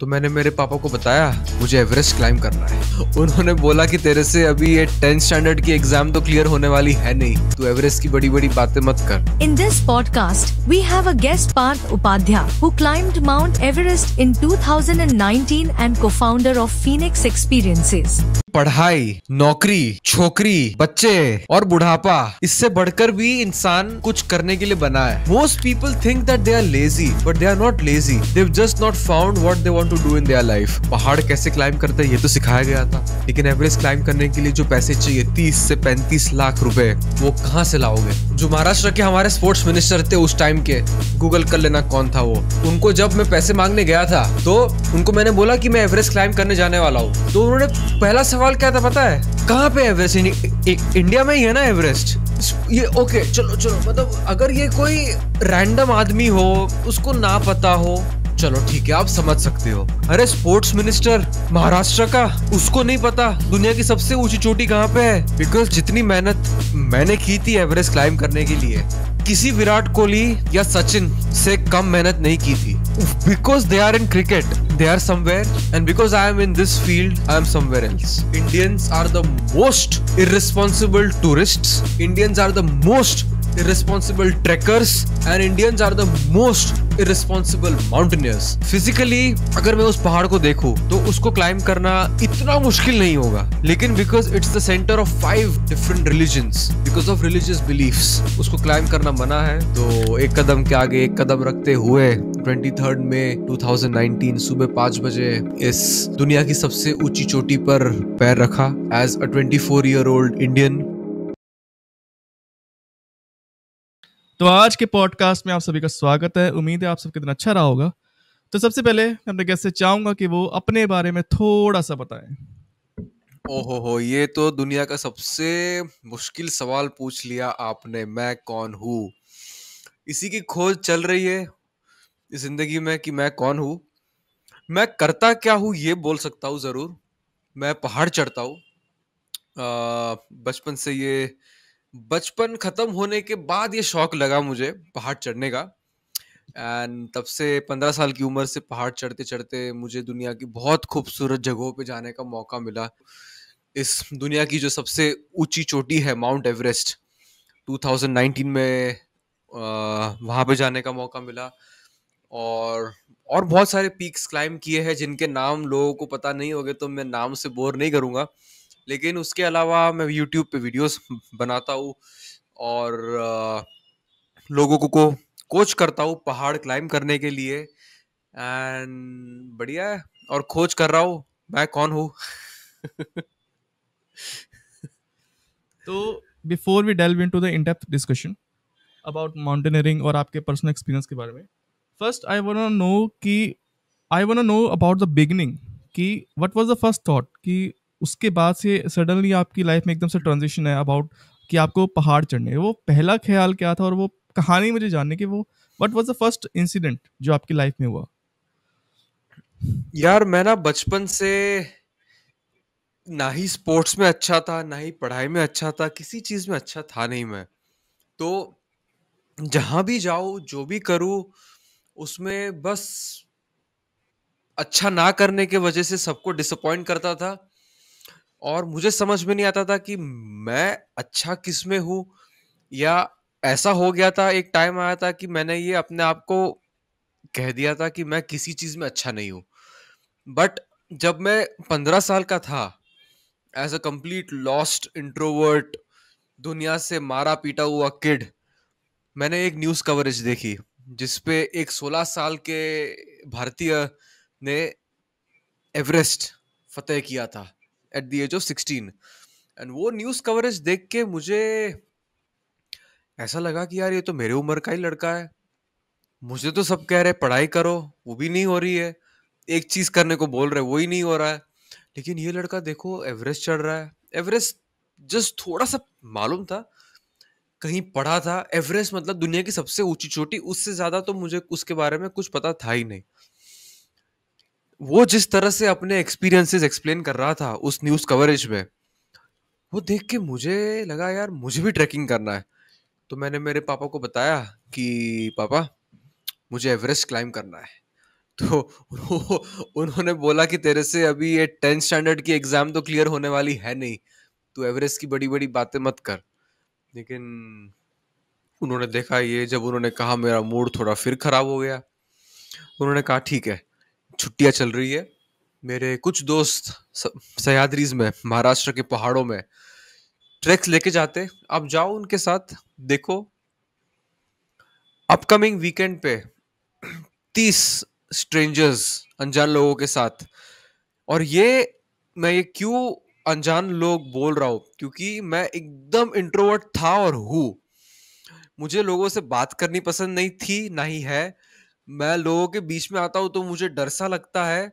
तो मैंने मेरे पापा को बताया मुझे एवरेस्ट क्लाइम करना है उन्होंने बोला कि तेरे से अभी ये टेंथ स्टैंडर्ड की एग्जाम तो क्लियर होने वाली है नहीं तू एवरेस्ट की बड़ी बड़ी बातें मत कर in this podcast we have a guest Parth Upadhyay who climbed Mount Everest in 2019 and co founder of Phoenix experiences पढ़ाई नौकरी छोकरी बच्चे और बुढ़ापा इससे बढ़कर भी इंसान कुछ करने के लिए बना है most people think that they are lazy but they are not lazy they just not found what they want to do in their life पहाड़ कैसे क्लाइंब करते हैं ये तो सिखाया गया था लेकिन एवरेस्ट क्लाइंब करने के लिए जो पैसे चाहिए तीस से पैंतीस लाख रुपए वो कहाँ से लाओगे जो महाराष्ट्र के हमारे स्पोर्ट्स मिनिस्टर थे उस टाइम के गूगल कर लेना कौन था वो उनको जब मैं पैसे मांगने गया था तो उनको मैंने बोला कि मैं एवरेस्ट क्लाइंब करने जाने वाला हूँ तो उन्होंने पहला सवाल कॉल क्या था पता है कहाँ पे एवरेस्ट इंडिया में ही है ना एवरेस्ट ये ओके चलो चलो मतलब अगर ये कोई रैंडम आदमी हो उसको ना पता हो चलो ठीक है आप समझ सकते हो अरे स्पोर्ट्स मिनिस्टर महाराष्ट्र का उसको नहीं पता दुनिया की सबसे ऊंची चोटी कहाँ पे है बिकॉज जितनी मेहनत मैंने की थी एवरेस्ट क्लाइंब करने के लिए किसी विराट कोहली या सचिन से कम मेहनत नहीं की थी because they are in cricket they are somewhere and because I am in this field I am somewhere else Indians are the most irresponsible tourist Indians are the most irresponsible trekkers and Indians are the most irresponsible mountaineers. Physically अगर मैं उस पहाड़ को देखूं तो उसको climb करना इतना मुश्किल नहीं होगा लेकिन because it's the centre of five different religions because of religious belief उसको क्लाइम करना मना है तो एक कदम के आगे एक कदम रखते हुए 23 में 2019 सुबह पांच बजे इस दुनिया की सबसे ऊंची चोटी पर पैर रखा as a 24 year old Indian तो आज के पॉडकास्ट में आप सभी का स्वागत है उम्मीद है आप सबके दिन अच्छा रहा होगा तो सबसे पहले अपने गेस्ट से चाहूंगा कि वो अपने बारे में थोड़ा सा बताएं ओहो हो ये तो दुनिया का सबसे मुश्किल सवाल पूछ लिया आपने मैं कौन हूँ इसी की खोज चल रही है जिंदगी में कि मैं कौन हूँ मैं करता क्या हूँ ये बोल सकता हूँ ज़रूर मैं पहाड़ चढ़ता हूँ बचपन से ये बचपन खत्म होने के बाद ये शौक लगा मुझे पहाड़ चढ़ने का एंड तब से पंद्रह साल की उम्र से पहाड़ चढ़ते चढ़ते मुझे दुनिया की बहुत खूबसूरत जगहों पे जाने का मौका मिला इस दुनिया की जो सबसे ऊंची चोटी है माउंट एवरेस्ट 2019 में वहाँ पे जाने का मौका मिला और और बहुत सारे पीक्स क्लाइम किए हैं जिनके नाम लोगों को पता नहीं होंगे तो मैं नाम से बोर नहीं करूँगा लेकिन उसके अलावा मैं यूट्यूब पे वीडियोस बनाता हूँ और लोगों को, कोच करता हूँ पहाड़ क्लाइम करने के लिए एंड बढ़िया है और खोज कर रहा हूँ मैं कौन हूँ तो before we delve into the in depth discussion about mountaineering और आपके पर्सनल एक्सपीरियंस के बारे में फर्स्ट आई वांट नो कि I want know about the beginning कि what was the first thought कि उसके बाद से सडनली आपकी लाइफ में एकदम से ट्रांजिशन है अबाउट कि आपको पहाड़ चढ़ने वो पहला ख्याल क्या था और वो कहानी मुझे जानने की वो what was the first incident जो आपकी लाइफ में हुआ यार मैं ना बचपन से ना ही स्पोर्ट्स में अच्छा था ना ही पढ़ाई में अच्छा था किसी चीज में अच्छा था नहीं मैं तो जहां भी जाऊँ जो भी करूँ उसमें बस अच्छा ना करने के वजह से सबको डिसअपॉइंट करता था और मुझे समझ में नहीं आता था कि मैं अच्छा किस में हूँ या ऐसा हो गया था एक टाइम आया था कि मैंने ये अपने आप को कह दिया था कि मैं किसी चीज़ में अच्छा नहीं हूँ बट जब मैं पंद्रह साल का था as a complete lost introvert दुनिया से मारा पीटा हुआ किड मैंने एक न्यूज़ कवरेज देखी जिसपे एक 16 साल के भारतीय ने एवरेस्ट फतेह किया था at the age of sixteen and वो न्यूज़ कवरेज देख के मुझे ऐसा लगा कि यार ये तो मेरे उम्र का ही लड़का है मुझे तो सब कह रहे पढ़ाई करो वो भी नहीं हो रही है एक चीज़ करने को बोल रहे वो ही नहीं हो रहा है लेकिन ये लड़का देखो एवरेस्ट चढ़ रहा है एवरेस्ट जस्ट थोड़ा सा मालूम था कहीं पढ़ा था एवरेस्ट मतलब दुनिया की सबसे ऊंची चोटी उससे ज़्यादा तो मुझे उसके बारे में कुछ पता था ही नहीं वो जिस तरह से अपने एक्सपीरियंसेस एक्सप्लेन कर रहा था उस न्यूज कवरेज में वो देख के मुझे लगा यार मुझे भी ट्रैकिंग करना है तो मैंने मेरे पापा को बताया कि पापा मुझे एवरेस्ट क्लाइंब करना है तो उन्होंने बोला कि तेरे से अभी ये टेंथ स्टैंडर्ड की एग्जाम तो क्लियर होने वाली है नहीं तू एवरेस्ट की बड़ी बड़ी बातें मत कर लेकिन उन्होंने देखा ये जब उन्होंने कहा मेरा मूड थोड़ा फिर खराब हो गया उन्होंने कहा ठीक है छुट्टियां चल रही है मेरे कुछ दोस्त सयादरीज में महाराष्ट्र के पहाड़ों में ट्रैक्स लेके जाते आप जाओ उनके साथ देखो अपकमिंग वीकेंड पे तीस स्ट्रेंजर्स अनजान लोगों के साथ और ये मैं ये क्यों अनजान लोग बोल रहा हूँ क्योंकि मैं एकदम इंट्रोवर्ट था और हूँ मुझे लोगों से बात करनी पसंद नहीं थी ना ही है मैं लोगों के बीच में आता हूँ तो मुझे डर सा लगता है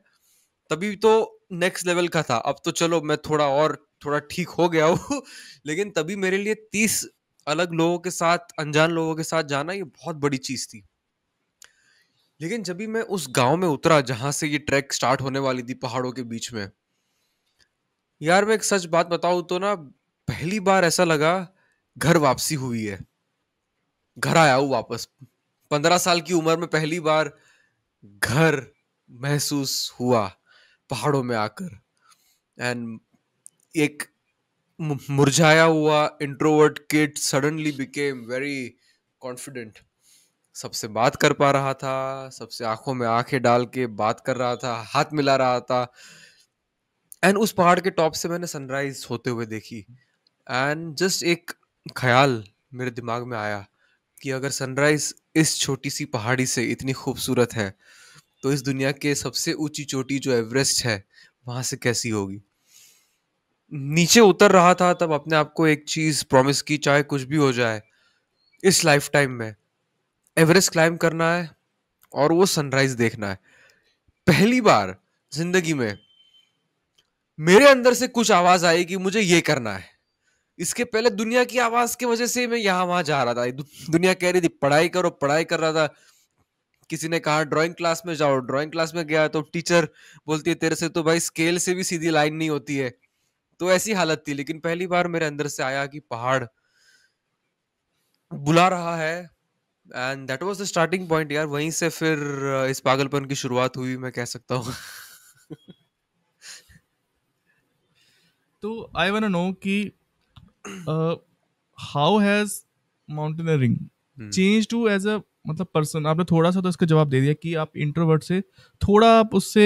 तभी तो नेक्स्ट लेवल का था अब तो चलो मैं थोड़ा और थोड़ा ठीक हो गया हूँ लेकिन तभी मेरे लिए तीस अलग लोगों के साथ अनजान लोगों के साथ जाना ये बहुत बड़ी चीज़ थी लेकिन जब भी मैं उस गांव में उतरा जहां से ये ट्रैक स्टार्ट होने वाली थी पहाड़ों के बीच में यार मैं एक सच बात बताऊ तो ना पहली बार ऐसा लगा घर वापसी हुई है घर आया हूं वापस पंद्रह साल की उम्र में पहली बार घर महसूस हुआ पहाड़ों में आकर एंड एक मुरझाया हुआ introvert kid suddenly became very confident सबसे बात कर पा रहा था सबसे आंखों में आंखें डाल के बात कर रहा था हाथ मिला रहा था एंड उस पहाड़ के टॉप से मैंने सनराइज होते हुए देखी एंड जस्ट एक ख्याल मेरे दिमाग में आया कि अगर सनराइज इस छोटी सी पहाड़ी से इतनी खूबसूरत है तो इस दुनिया के सबसे ऊंची चोटी जो एवरेस्ट है वहां से कैसी होगी नीचे उतर रहा था तब अपने आप को एक चीज़ प्रॉमिस की चाहे कुछ भी हो जाए इस लाइफ टाइम में एवरेस्ट क्लाइंब करना है और वो सनराइज देखना है पहली बार जिंदगी में मेरे अंदर से कुछ आवाज़ आई कि मुझे ये करना है इसके पहले दुनिया की आवाज की वजह से मैं यहाँ वहां जा रहा था दुनिया कह रही थी पढ़ाई करो पढ़ाई कर रहा था किसी ने कहा ड्राइंग क्लास में जाओ ड्राइंग क्लास में गया तो टीचर बोलती है तेरे से तो भाई स्केल से भी सीधी लाइन नहीं होती है तो ऐसी हालत थी लेकिन पहली बार मेरे अंदर से आया कि पहाड़ बुला रहा है and that was the starting point यार वहीं से फिर इस पागलपन की शुरुआत हुई मैं कह सकता हूँ तो आई वांट नो कि how has mountaineering change to as a मतलब पर्सन आपने थोड़ा सा तो इसका जवाब दे दिया कि आप इंट्रोवर्ट से थोड़ा आप उससे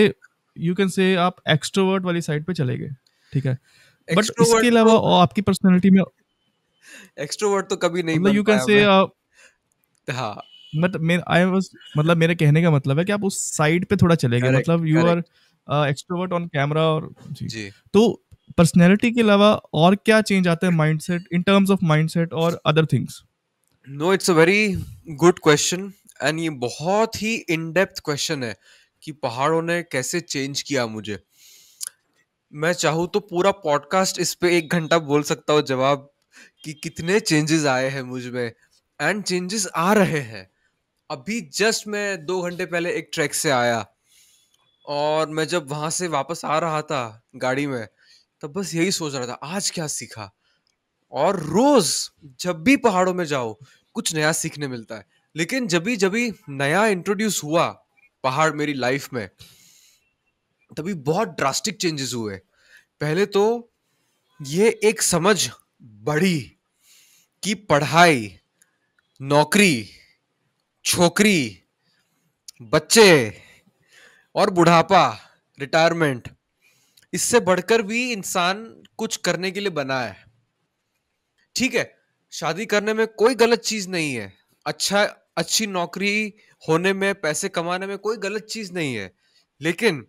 यू कैन से आप एक्सट्रोवर्ट वाली साइड पे चले गए ठीक है बट इसके तो- अलावा आपकी पर्सनालिटी में एक्सट्रोवर्ट तो कभी नहीं मतलब यू कैन से हाँ मतलब मेरे कहने का मतलब है कि आप उस साइड पे थोड़ा चले गए मतलब you are extrovert on camera और जी, जी. तो पर्सनैलिटी के अलावा और क्या चेंज आता है set in terms of set और other things no it's a very good question and ये बहुत ही इन डेप्थ क्वेश्चन है कि पहाड़ों ने कैसे चेंज किया मुझे मैं चाहूँ तो पूरा पॉडकास्ट इस पे एक घंटा बोल सकता हूँ जवाब कि कितने चेंजेस आए हैं मुझ में एंड चेंजेस आ रहे हैं अभी जस्ट मैं दो घंटे पहले एक ट्रैक से आया और मैं जब वहाँ से वापस आ रहा था गाड़ी में तब बस यही सोच रहा था आज क्या सीखा और रोज जब भी पहाड़ों में जाओ कुछ नया सीखने मिलता है लेकिन जब भी जब भी नया इंट्रोड्यूस हुआ पहाड़ मेरी लाइफ में तभी बहुत ड्रास्टिक चेंजेस हुए पहले तो ये एक समझ बढ़ी कि पढ़ाई नौकरी छोकरी बच्चे और बुढ़ापा रिटायरमेंट इससे बढ़कर भी इंसान कुछ करने के लिए बना है ठीक है शादी करने में कोई गलत चीज नहीं है अच्छा अच्छी नौकरी होने में पैसे कमाने में कोई गलत चीज नहीं है लेकिन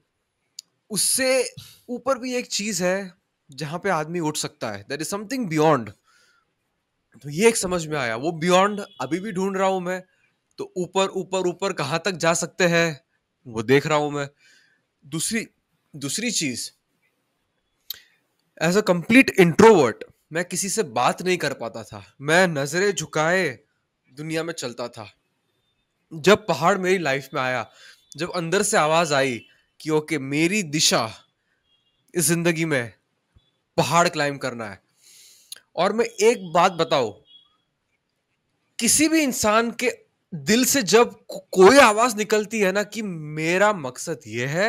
उससे ऊपर भी एक चीज है जहां पे आदमी उठ सकता है दैट इज समथिंग बियॉन्ड तो ये एक समझ में आया वो बियॉन्ड अभी भी ढूंढ रहा हूं मैं तो ऊपर ऊपर ऊपर कहाँ तक जा सकते हैं वो देख रहा हूं मैं दूसरी दूसरी चीज एज अ कंप्लीट इंट्रोवर्ट मैं किसी से बात नहीं कर पाता था मैं नज़रें झुकाए दुनिया में चलता था जब पहाड़ मेरी लाइफ में आया जब अंदर से आवाज़ आई कि ओके मेरी दिशा इस ज़िंदगी में पहाड़ क्लाइम करना है और मैं एक बात बताओ किसी भी इंसान के दिल से जब को, कोई आवाज़ निकलती है ना कि मेरा मकसद ये है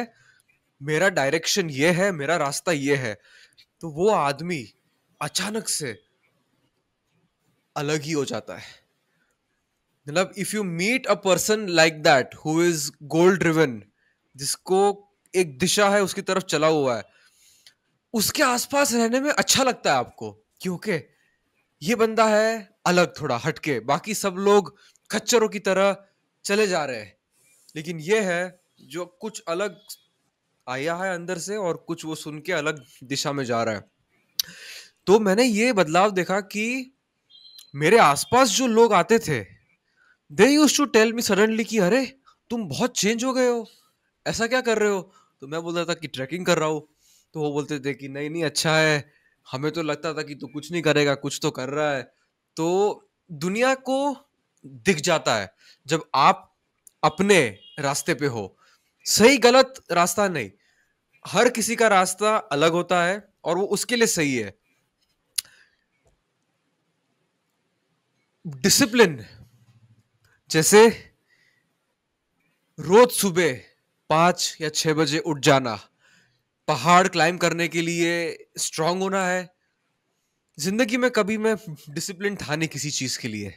मेरा डायरेक्शन ये है मेरा रास्ता ये है तो वो आदमी अचानक से अलग ही हो जाता है मतलब if you meet a person like that who is goal driven जिसको एक दिशा है उसकी तरफ चला हुआ है उसके आसपास रहने में अच्छा लगता है आपको क्योंकि ये बंदा है अलग थोड़ा हटके बाकी सब लोग खच्चरों की तरह चले जा रहे हैं लेकिन ये है जो कुछ अलग आया है अंदर से और कुछ वो सुन के अलग दिशा में जा रहा है तो मैंने ये बदलाव देखा कि मेरे आसपास जो लोग आते थे they used to tell me suddenly कि अरे तुम बहुत चेंज हो गए हो ऐसा क्या कर रहे हो तो मैं बोल रहा था कि ट्रैकिंग कर रहा हूँ तो वो बोलते थे कि नहीं नहीं अच्छा है हमें तो लगता था कि तू कुछ नहीं करेगा कुछ तो कर रहा है तो दुनिया को दिख जाता है जब आप अपने रास्ते पे हो सही गलत रास्ता नहीं हर किसी का रास्ता अलग होता है और वो उसके लिए सही है डिसिप्लिन जैसे रोज सुबह पांच या छह बजे उठ जाना पहाड़ क्लाइम करने के लिए स्ट्रांग होना है जिंदगी में कभी मैं डिसिप्लिन था नहीं किसी चीज़ के लिए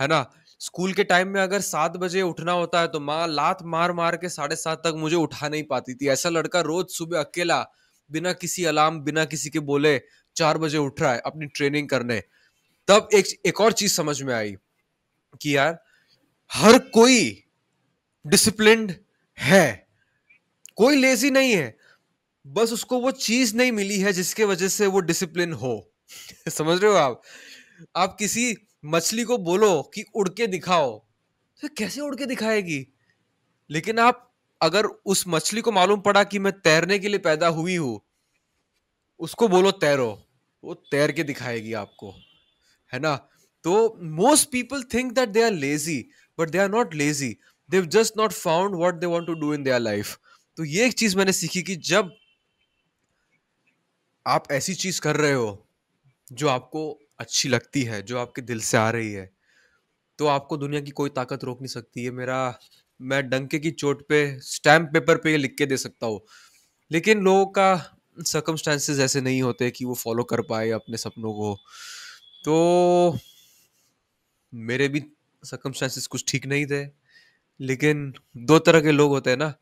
है ना स्कूल के टाइम में अगर सात बजे उठना होता है तो माँ लात मार मार के साढ़े सात तक मुझे उठा नहीं पाती थी ऐसा लड़का रोज सुबह अकेला बिना किसी अलार्म बिना किसी के बोले चार बजे उठ रहा है अपनी ट्रेनिंग करने तब एक एक और चीज समझ में आई कि यार हर कोई डिसिप्लिन है कोई लेजी नहीं है बस उसको वो चीज नहीं मिली है जिसके वजह से वो डिसिप्लिन हो समझ रहे हो आप आप किसी मछली को बोलो कि उड़ के दिखाओ तो कैसे उड़ के दिखाएगी लेकिन आप अगर उस मछली को मालूम पड़ा कि मैं तैरने के लिए पैदा हुई हूं उसको बोलो तैरो वो तैर के दिखाएगी आपको है ना तो most people think that they are lazy but they are not lazy they've just not found what they want to do in their life तो ये एक चीज मैंने सीखी कि जब आप ऐसी चीज कर रहे हो जो आपको अच्छी लगती है जो आपके दिल से आ रही है तो आपको दुनिया की कोई ताकत रोक नहीं सकती है मेरा मैं डंके की चोट पे स्टैम्प पेपर पे लिख के दे सकता हूँ लेकिन लोगों का सर्कमस्टांसिस ऐसे नहीं होते कि वो फॉलो कर पाए अपने सपनों को तो मेरे भी सर्कमस्टांसिस कुछ ठीक नहीं थे लेकिन दो तरह के लोग होते हैं ना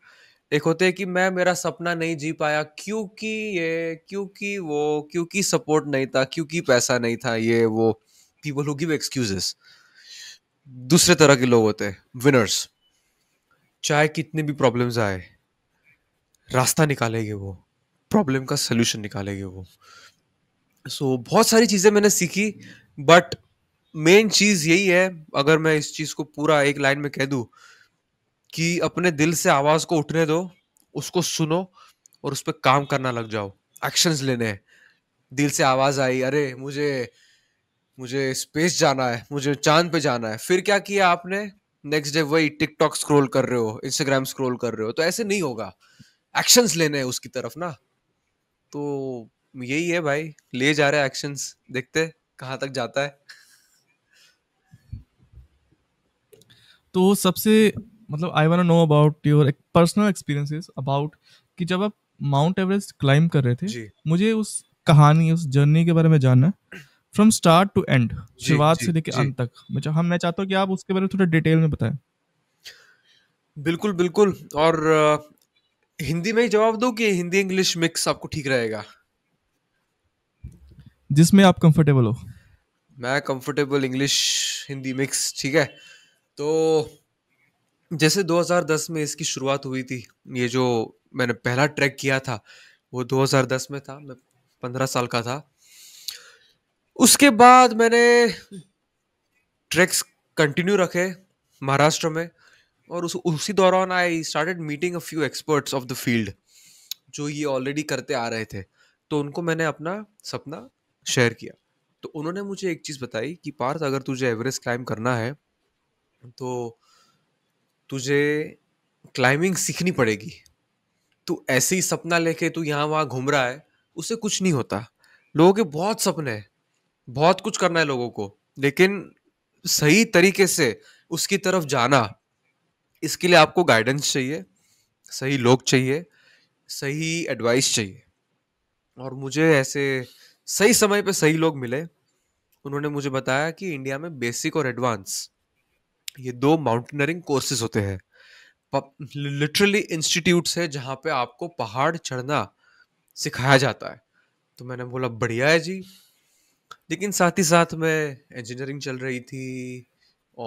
एक होते हैं कि मैं मेरा सपना नहीं जी पाया क्योंकि ये क्योंकि वो क्योंकि सपोर्ट नहीं था क्योंकि पैसा नहीं था ये वो पीपल हु गिव एक्सक्यूजेस दूसरे तरह के लोग होते हैं विनर्स चाहे कितने भी प्रॉब्लम्स आए रास्ता निकालेंगे वो प्रॉब्लम का सोल्यूशन निकालेंगे वो सो so, बहुत सारी चीज़ें मैंने सीखी बट मेन चीज़ यही है अगर मैं इस चीज़ को पूरा एक लाइन में कह दूँ कि अपने दिल से आवाज को उठने दो उसको सुनो और उस पर काम करना लग जाओ एक्शन लेने दिल से आवाज आई अरे मुझे मुझे स्पेस जाना है मुझे चांद पे जाना है फिर क्या किया आपने नेक्स्ट डे वही टिकटॉक स्क्रॉल कर रहे हो इंस्टाग्राम स्क्रॉल कर रहे हो तो ऐसे नहीं होगा एक्शंस लेने हैं उसकी तरफ ना तो यही है भाई ले जा रहे एक्शंस देखते कहाँ तक जाता है तो सबसे मतलब I want know about your personal experiences about कि जब आप माउंट एवरेस्ट क्लाइम कर रहे थे मुझे उस कहानी उस जर्नी के बारे में जानना फ्रॉम स्टार्ट टू एंड शुरुआत से लेकर अंत तक मतलब हम मैं चाहता हूँ कि आप उसके बारे में थोड़ा डिटेल में बताएं बिल्कुल बिल्कुल और हिंदी में ही जवाब दो कि हिंदी इंग्लिश मिक्स आपको ठीक रहेगा जिसमें आप कंफर्टेबल हो मैं कंफर्टेबल इंग्लिश हिंदी मिक्स ठीक है तो जैसे 2010 में इसकी शुरुआत हुई थी ये जो मैंने पहला ट्रैक किया था वो 2010 में था मैं पंद्रह साल का था उसके बाद मैंने ट्रैक्स कंटिन्यू रखे महाराष्ट्र में और उस उसी दौरान I started meeting a few experts of the field जो ये ऑलरेडी करते आ रहे थे तो उनको मैंने अपना सपना शेयर किया तो उन्होंने मुझे एक चीज़ बताई कि पार्थ अगर तुझे एवरेस्ट क्लाइम करना है तो तुझे क्लाइंबिंग सीखनी पड़ेगी तू ऐसे ही सपना लेके तू यहाँ वहाँ घूम रहा है उसे कुछ नहीं होता लोगों के बहुत सपने हैं बहुत कुछ करना है लोगों को लेकिन सही तरीके से उसकी तरफ जाना इसके लिए आपको गाइडेंस चाहिए सही लोग चाहिए सही एडवाइस चाहिए और मुझे ऐसे सही समय पे सही लोग मिले उन्होंने मुझे बताया कि इंडिया में बेसिक और एडवांस ये दो माउंटेनरिंग कोर्सेज होते हैं लिटरली इंस्टीट्यूट्स है जहाँ पे आपको पहाड़ चढ़ना सिखाया जाता है तो मैंने बोला बढ़िया है जी लेकिन साथ ही साथ में इंजीनियरिंग चल रही थी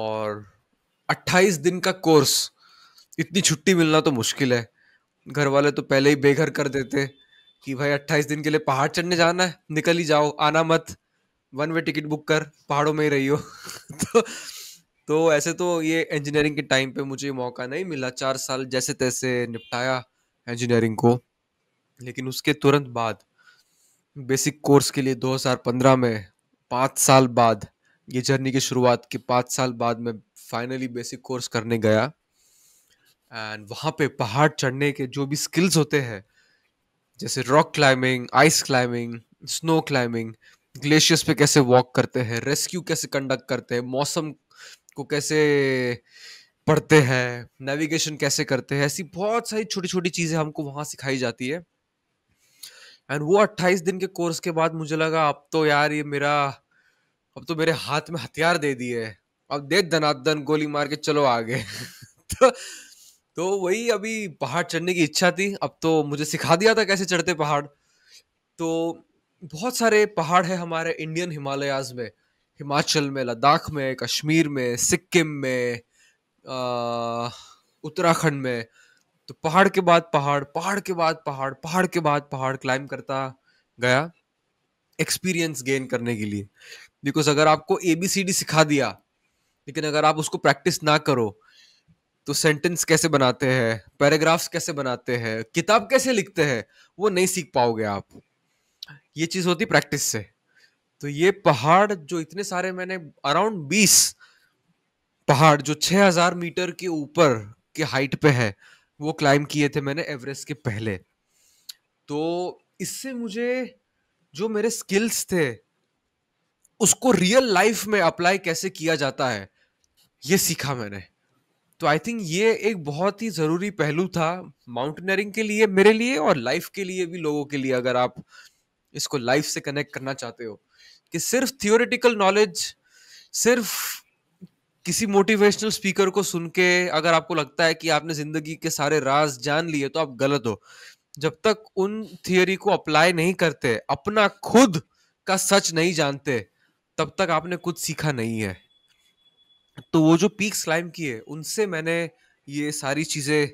और 28 दिन का कोर्स इतनी छुट्टी मिलना तो मुश्किल है घर वाले तो पहले ही बेघर कर देते कि भाई 28 दिन के लिए पहाड़ चढ़ने जाना है निकल ही जाओ आना मत वन वे टिकट बुक कर पहाड़ों में ही रही हो तो तो ऐसे तो ये इंजीनियरिंग के टाइम पे मुझे मौका नहीं मिला चार साल जैसे तैसे निपटाया इंजीनियरिंग को लेकिन उसके तुरंत बाद बेसिक कोर्स के लिए 2015 में पाँच साल बाद ये जर्नी की शुरुआत के पाँच साल बाद मैं फाइनली बेसिक कोर्स करने गया एंड वहाँ पे पहाड़ चढ़ने के जो भी स्किल्स होते हैं जैसे rock climbing ice climbing snow climbing glaciers पे कैसे वॉक करते हैं रेस्क्यू कैसे कंडक्ट करते हैं मौसम को कैसे पढ़ते हैं नेविगेशन कैसे करते हैं ऐसी बहुत सारी छोटी छोटी चीज़ें हमको वहाँ सिखाई जाती है एंड वो अट्ठाईस दिन के कोर्स के बाद मुझे लगा अब तो यार ये मेरा अब तो मेरे हाथ में हथियार दे दिए अब दे धनादन गोली मार के चलो आगे तो तो वही अभी पहाड़ चढ़ने की इच्छा थी अब तो मुझे सिखा दिया था कैसे चढ़ते पहाड़ तो बहुत सारे पहाड़ है हमारे इंडियन हिमालयाज में हिमाचल में लद्दाख में कश्मीर में सिक्किम में उत्तराखंड में तो पहाड़ के बाद पहाड़ पहाड़ के बाद पहाड़ पहाड़ के बाद पहाड़ क्लाइम करता गया एक्सपीरियंस गेन करने के लिए बिकॉज अगर आपको ए बी सी डी सिखा दिया लेकिन अगर आप उसको प्रैक्टिस ना करो तो सेंटेंस कैसे बनाते हैं पैराग्राफ्स कैसे बनाते हैं किताब कैसे लिखते हैं वो नहीं सीख पाओगे आप ये चीज़ होती प्रैक्टिस से तो ये पहाड़ जो इतने सारे मैंने अराउंड बीस पहाड़ जो छह हजार मीटर के ऊपर के हाइट पे है वो क्लाइम किए थे मैंने एवरेस्ट के पहले तो इससे मुझे जो मेरे स्किल्स थे उसको रियल लाइफ में अप्लाई कैसे किया जाता है ये सीखा मैंने तो आई थिंक ये एक बहुत ही ज़रूरी पहलू था माउंटेनियरिंग के लिए मेरे लिए और लाइफ के लिए भी लोगों के लिए अगर आप इसको लाइफ से कनेक्ट करना चाहते हो कि सिर्फ थियोरिटिकल नॉलेज सिर्फ किसी मोटिवेशनल स्पीकर को सुन के अगर आपको लगता है कि आपने जिंदगी के सारे राज जान लिए तो आप गलत हो जब तक उन थियोरी को अप्लाई नहीं करते अपना खुद का सच नहीं जानते तब तक आपने कुछ सीखा नहीं है तो वो जो पीक स्लाइम की है उनसे मैंने ये सारी चीज़ें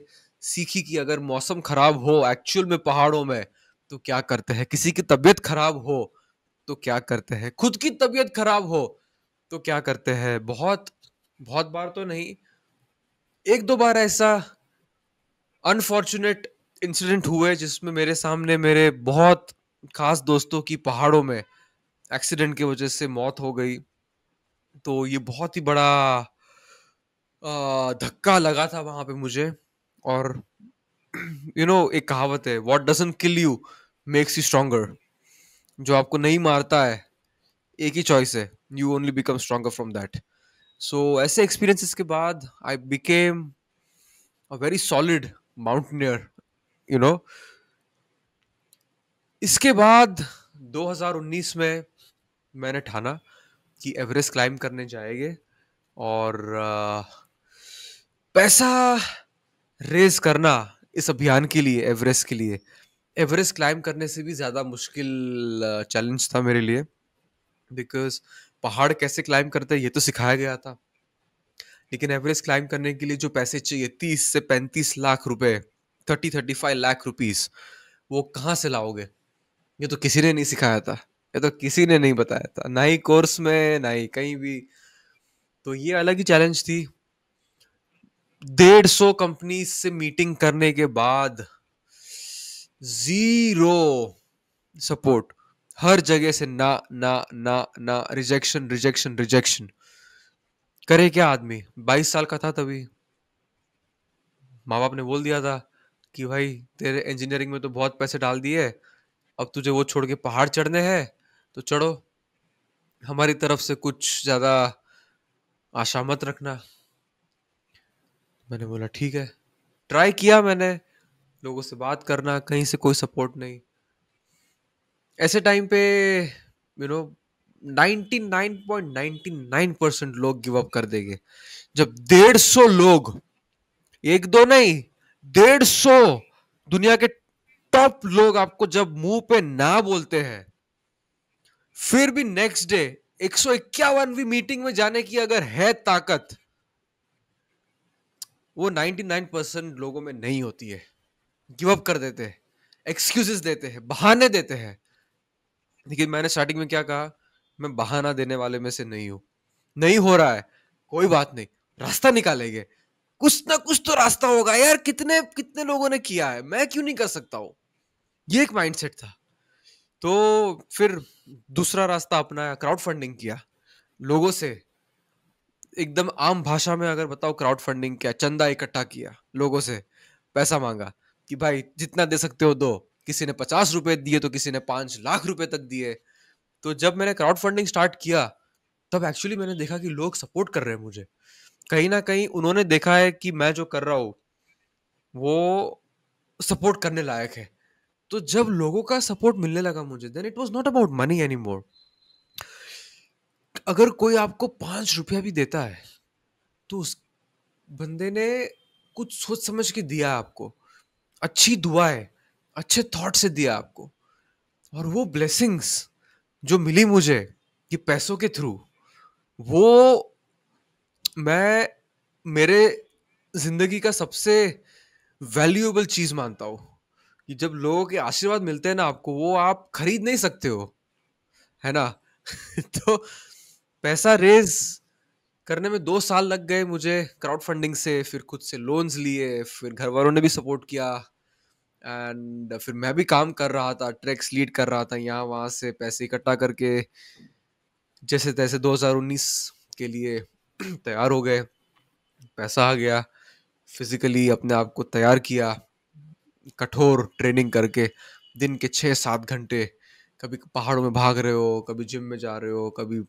सीखी कि अगर मौसम खराब हो एक्चुअल में पहाड़ों में तो क्या करते हैं किसी की तबीयत खराब हो तो क्या करते हैं खुद की तबीयत खराब हो तो क्या करते हैं बहुत बहुत बार तो नहीं एक दो बार ऐसा अनफॉर्चुनेट इंसिडेंट हुए जिसमें मेरे सामने मेरे बहुत खास दोस्तों की पहाड़ों में एक्सीडेंट की वजह से मौत हो गई तो ये बहुत ही बड़ा धक्का लगा था वहाँ पे मुझे और यू you नो know, एक कहावत है what doesn't kill you makes you stronger जो आपको नहीं मारता है एक ही चॉइस है you only become stronger from that so ऐसे एक्सपीरियंसेस के बाद I became a very solid mountaineer you know इसके बाद 2019 में मैंने ठाना कि एवरेस्ट क्लाइम करने जाएंगे और पैसा रेज करना इस अभियान के लिए एवरेस्ट के लिए एवरेस्ट क्लाइंब करने से भी ज़्यादा मुश्किल चैलेंज था मेरे लिए बिकॉज पहाड़ कैसे क्लाइंब करते हैं ये तो सिखाया गया था लेकिन एवरेस्ट क्लाइंब करने के लिए जो पैसे चाहिए तीस से पैंतीस लाख रुपए thirty thirty five lakh rupees वो कहाँ से लाओगे ये तो किसी ने नहीं सिखाया था ये तो किसी ने नहीं बताया था ना ही कोर्स में ना ही कहीं भी तो ये अलग ही चैलेंज थी डेढ़ सौ कंपनी से मीटिंग करने के बाद जीरो सपोर्ट हर जगह से ना ना ना ना रिजेक्शन रिजेक्शन रिजेक्शन करे क्या आदमी बाईस साल का था तभी माँ बाप ने बोल दिया था कि भाई तेरे इंजीनियरिंग में तो बहुत पैसे डाल दिए अब तुझे वो छोड़ के पहाड़ चढ़ने हैं तो चढ़ो हमारी तरफ से कुछ ज़्यादा आशा मत रखना मैंने बोला ठीक है ट्राई किया मैंने लोगों से बात करना कहीं से कोई सपोर्ट नहीं ऐसे टाइम पे यू नो नाइन परसेंट लोग गिव अप कर देंगे जब डेढ़ सौ लोग एक दो नहीं डेढ़ सौ दुनिया के टॉप लोग आपको जब मुंह पे ना बोलते हैं फिर भी नेक्स्ट डे एक सौ इक्यावनवी मीटिंग में जाने की अगर है ताकत वो नाइन परसेंट लोगों में नहीं होती है गिव अप कर देते हैं एक्सक्यूजेस देते हैं बहाने देते हैं लेकिन मैंने स्टार्टिंग में क्या कहा मैं बहाना देने वाले में से नहीं हूं नहीं हो रहा है कोई बात नहीं रास्ता निकालेंगे कुछ ना कुछ तो रास्ता होगा यार कितने कितने लोगों ने किया है मैं क्यों नहीं कर सकता हूँ ये एक माइंडसेट था तो फिर दूसरा रास्ता अपनाया क्राउड फंडिंग किया लोगों से एकदम आम भाषा में अगर बताओ क्राउड फंडिंग किया चंदा इकट्ठा किया लोगों से पैसा मांगा कि भाई जितना दे सकते हो दो किसी ने पचास रुपए दिए तो किसी ने पांच लाख रुपए तक दिए तो जब मैंने क्राउड फंडिंग स्टार्ट किया तब एक्चुअली मैंने देखा कि लोग सपोर्ट कर रहे हैं मुझे कहीं ना कहीं उन्होंने देखा है कि मैं जो कर रहा हूँ वो सपोर्ट करने लायक है तो जब लोगों का सपोर्ट मिलने लगा मुझे then it was not about money any more अगर कोई आपको पांच रुपया भी देता है तो उस बंदे ने कुछ सोच समझ के दिया आपको अच्छी दुआएँ, अच्छे थॉट से दिया आपको और वो ब्लेसिंग्स जो मिली मुझे ये पैसों के थ्रू वो मैं मेरे ज़िंदगी का सबसे वैल्यूएबल चीज़ मानता हूँ कि जब लोगों के आशीर्वाद मिलते हैं ना आपको वो आप खरीद नहीं सकते हो है ना तो पैसा रेज करने में दो साल लग गए मुझे क्राउड फंडिंग से फिर खुद से लोन्स लिए फिर घर वालों ने भी सपोर्ट किया एंड फिर मैं भी काम कर रहा था ट्रैक्स लीड कर रहा था यहाँ वहाँ से पैसे इकट्ठा करके जैसे तैसे 2019 के लिए तैयार हो गए पैसा आ गया फिज़िकली अपने आप को तैयार किया कठोर ट्रेनिंग करके दिन के छः सात घंटे कभी पहाड़ों में भाग रहे हो कभी जिम में जा रहे हो कभी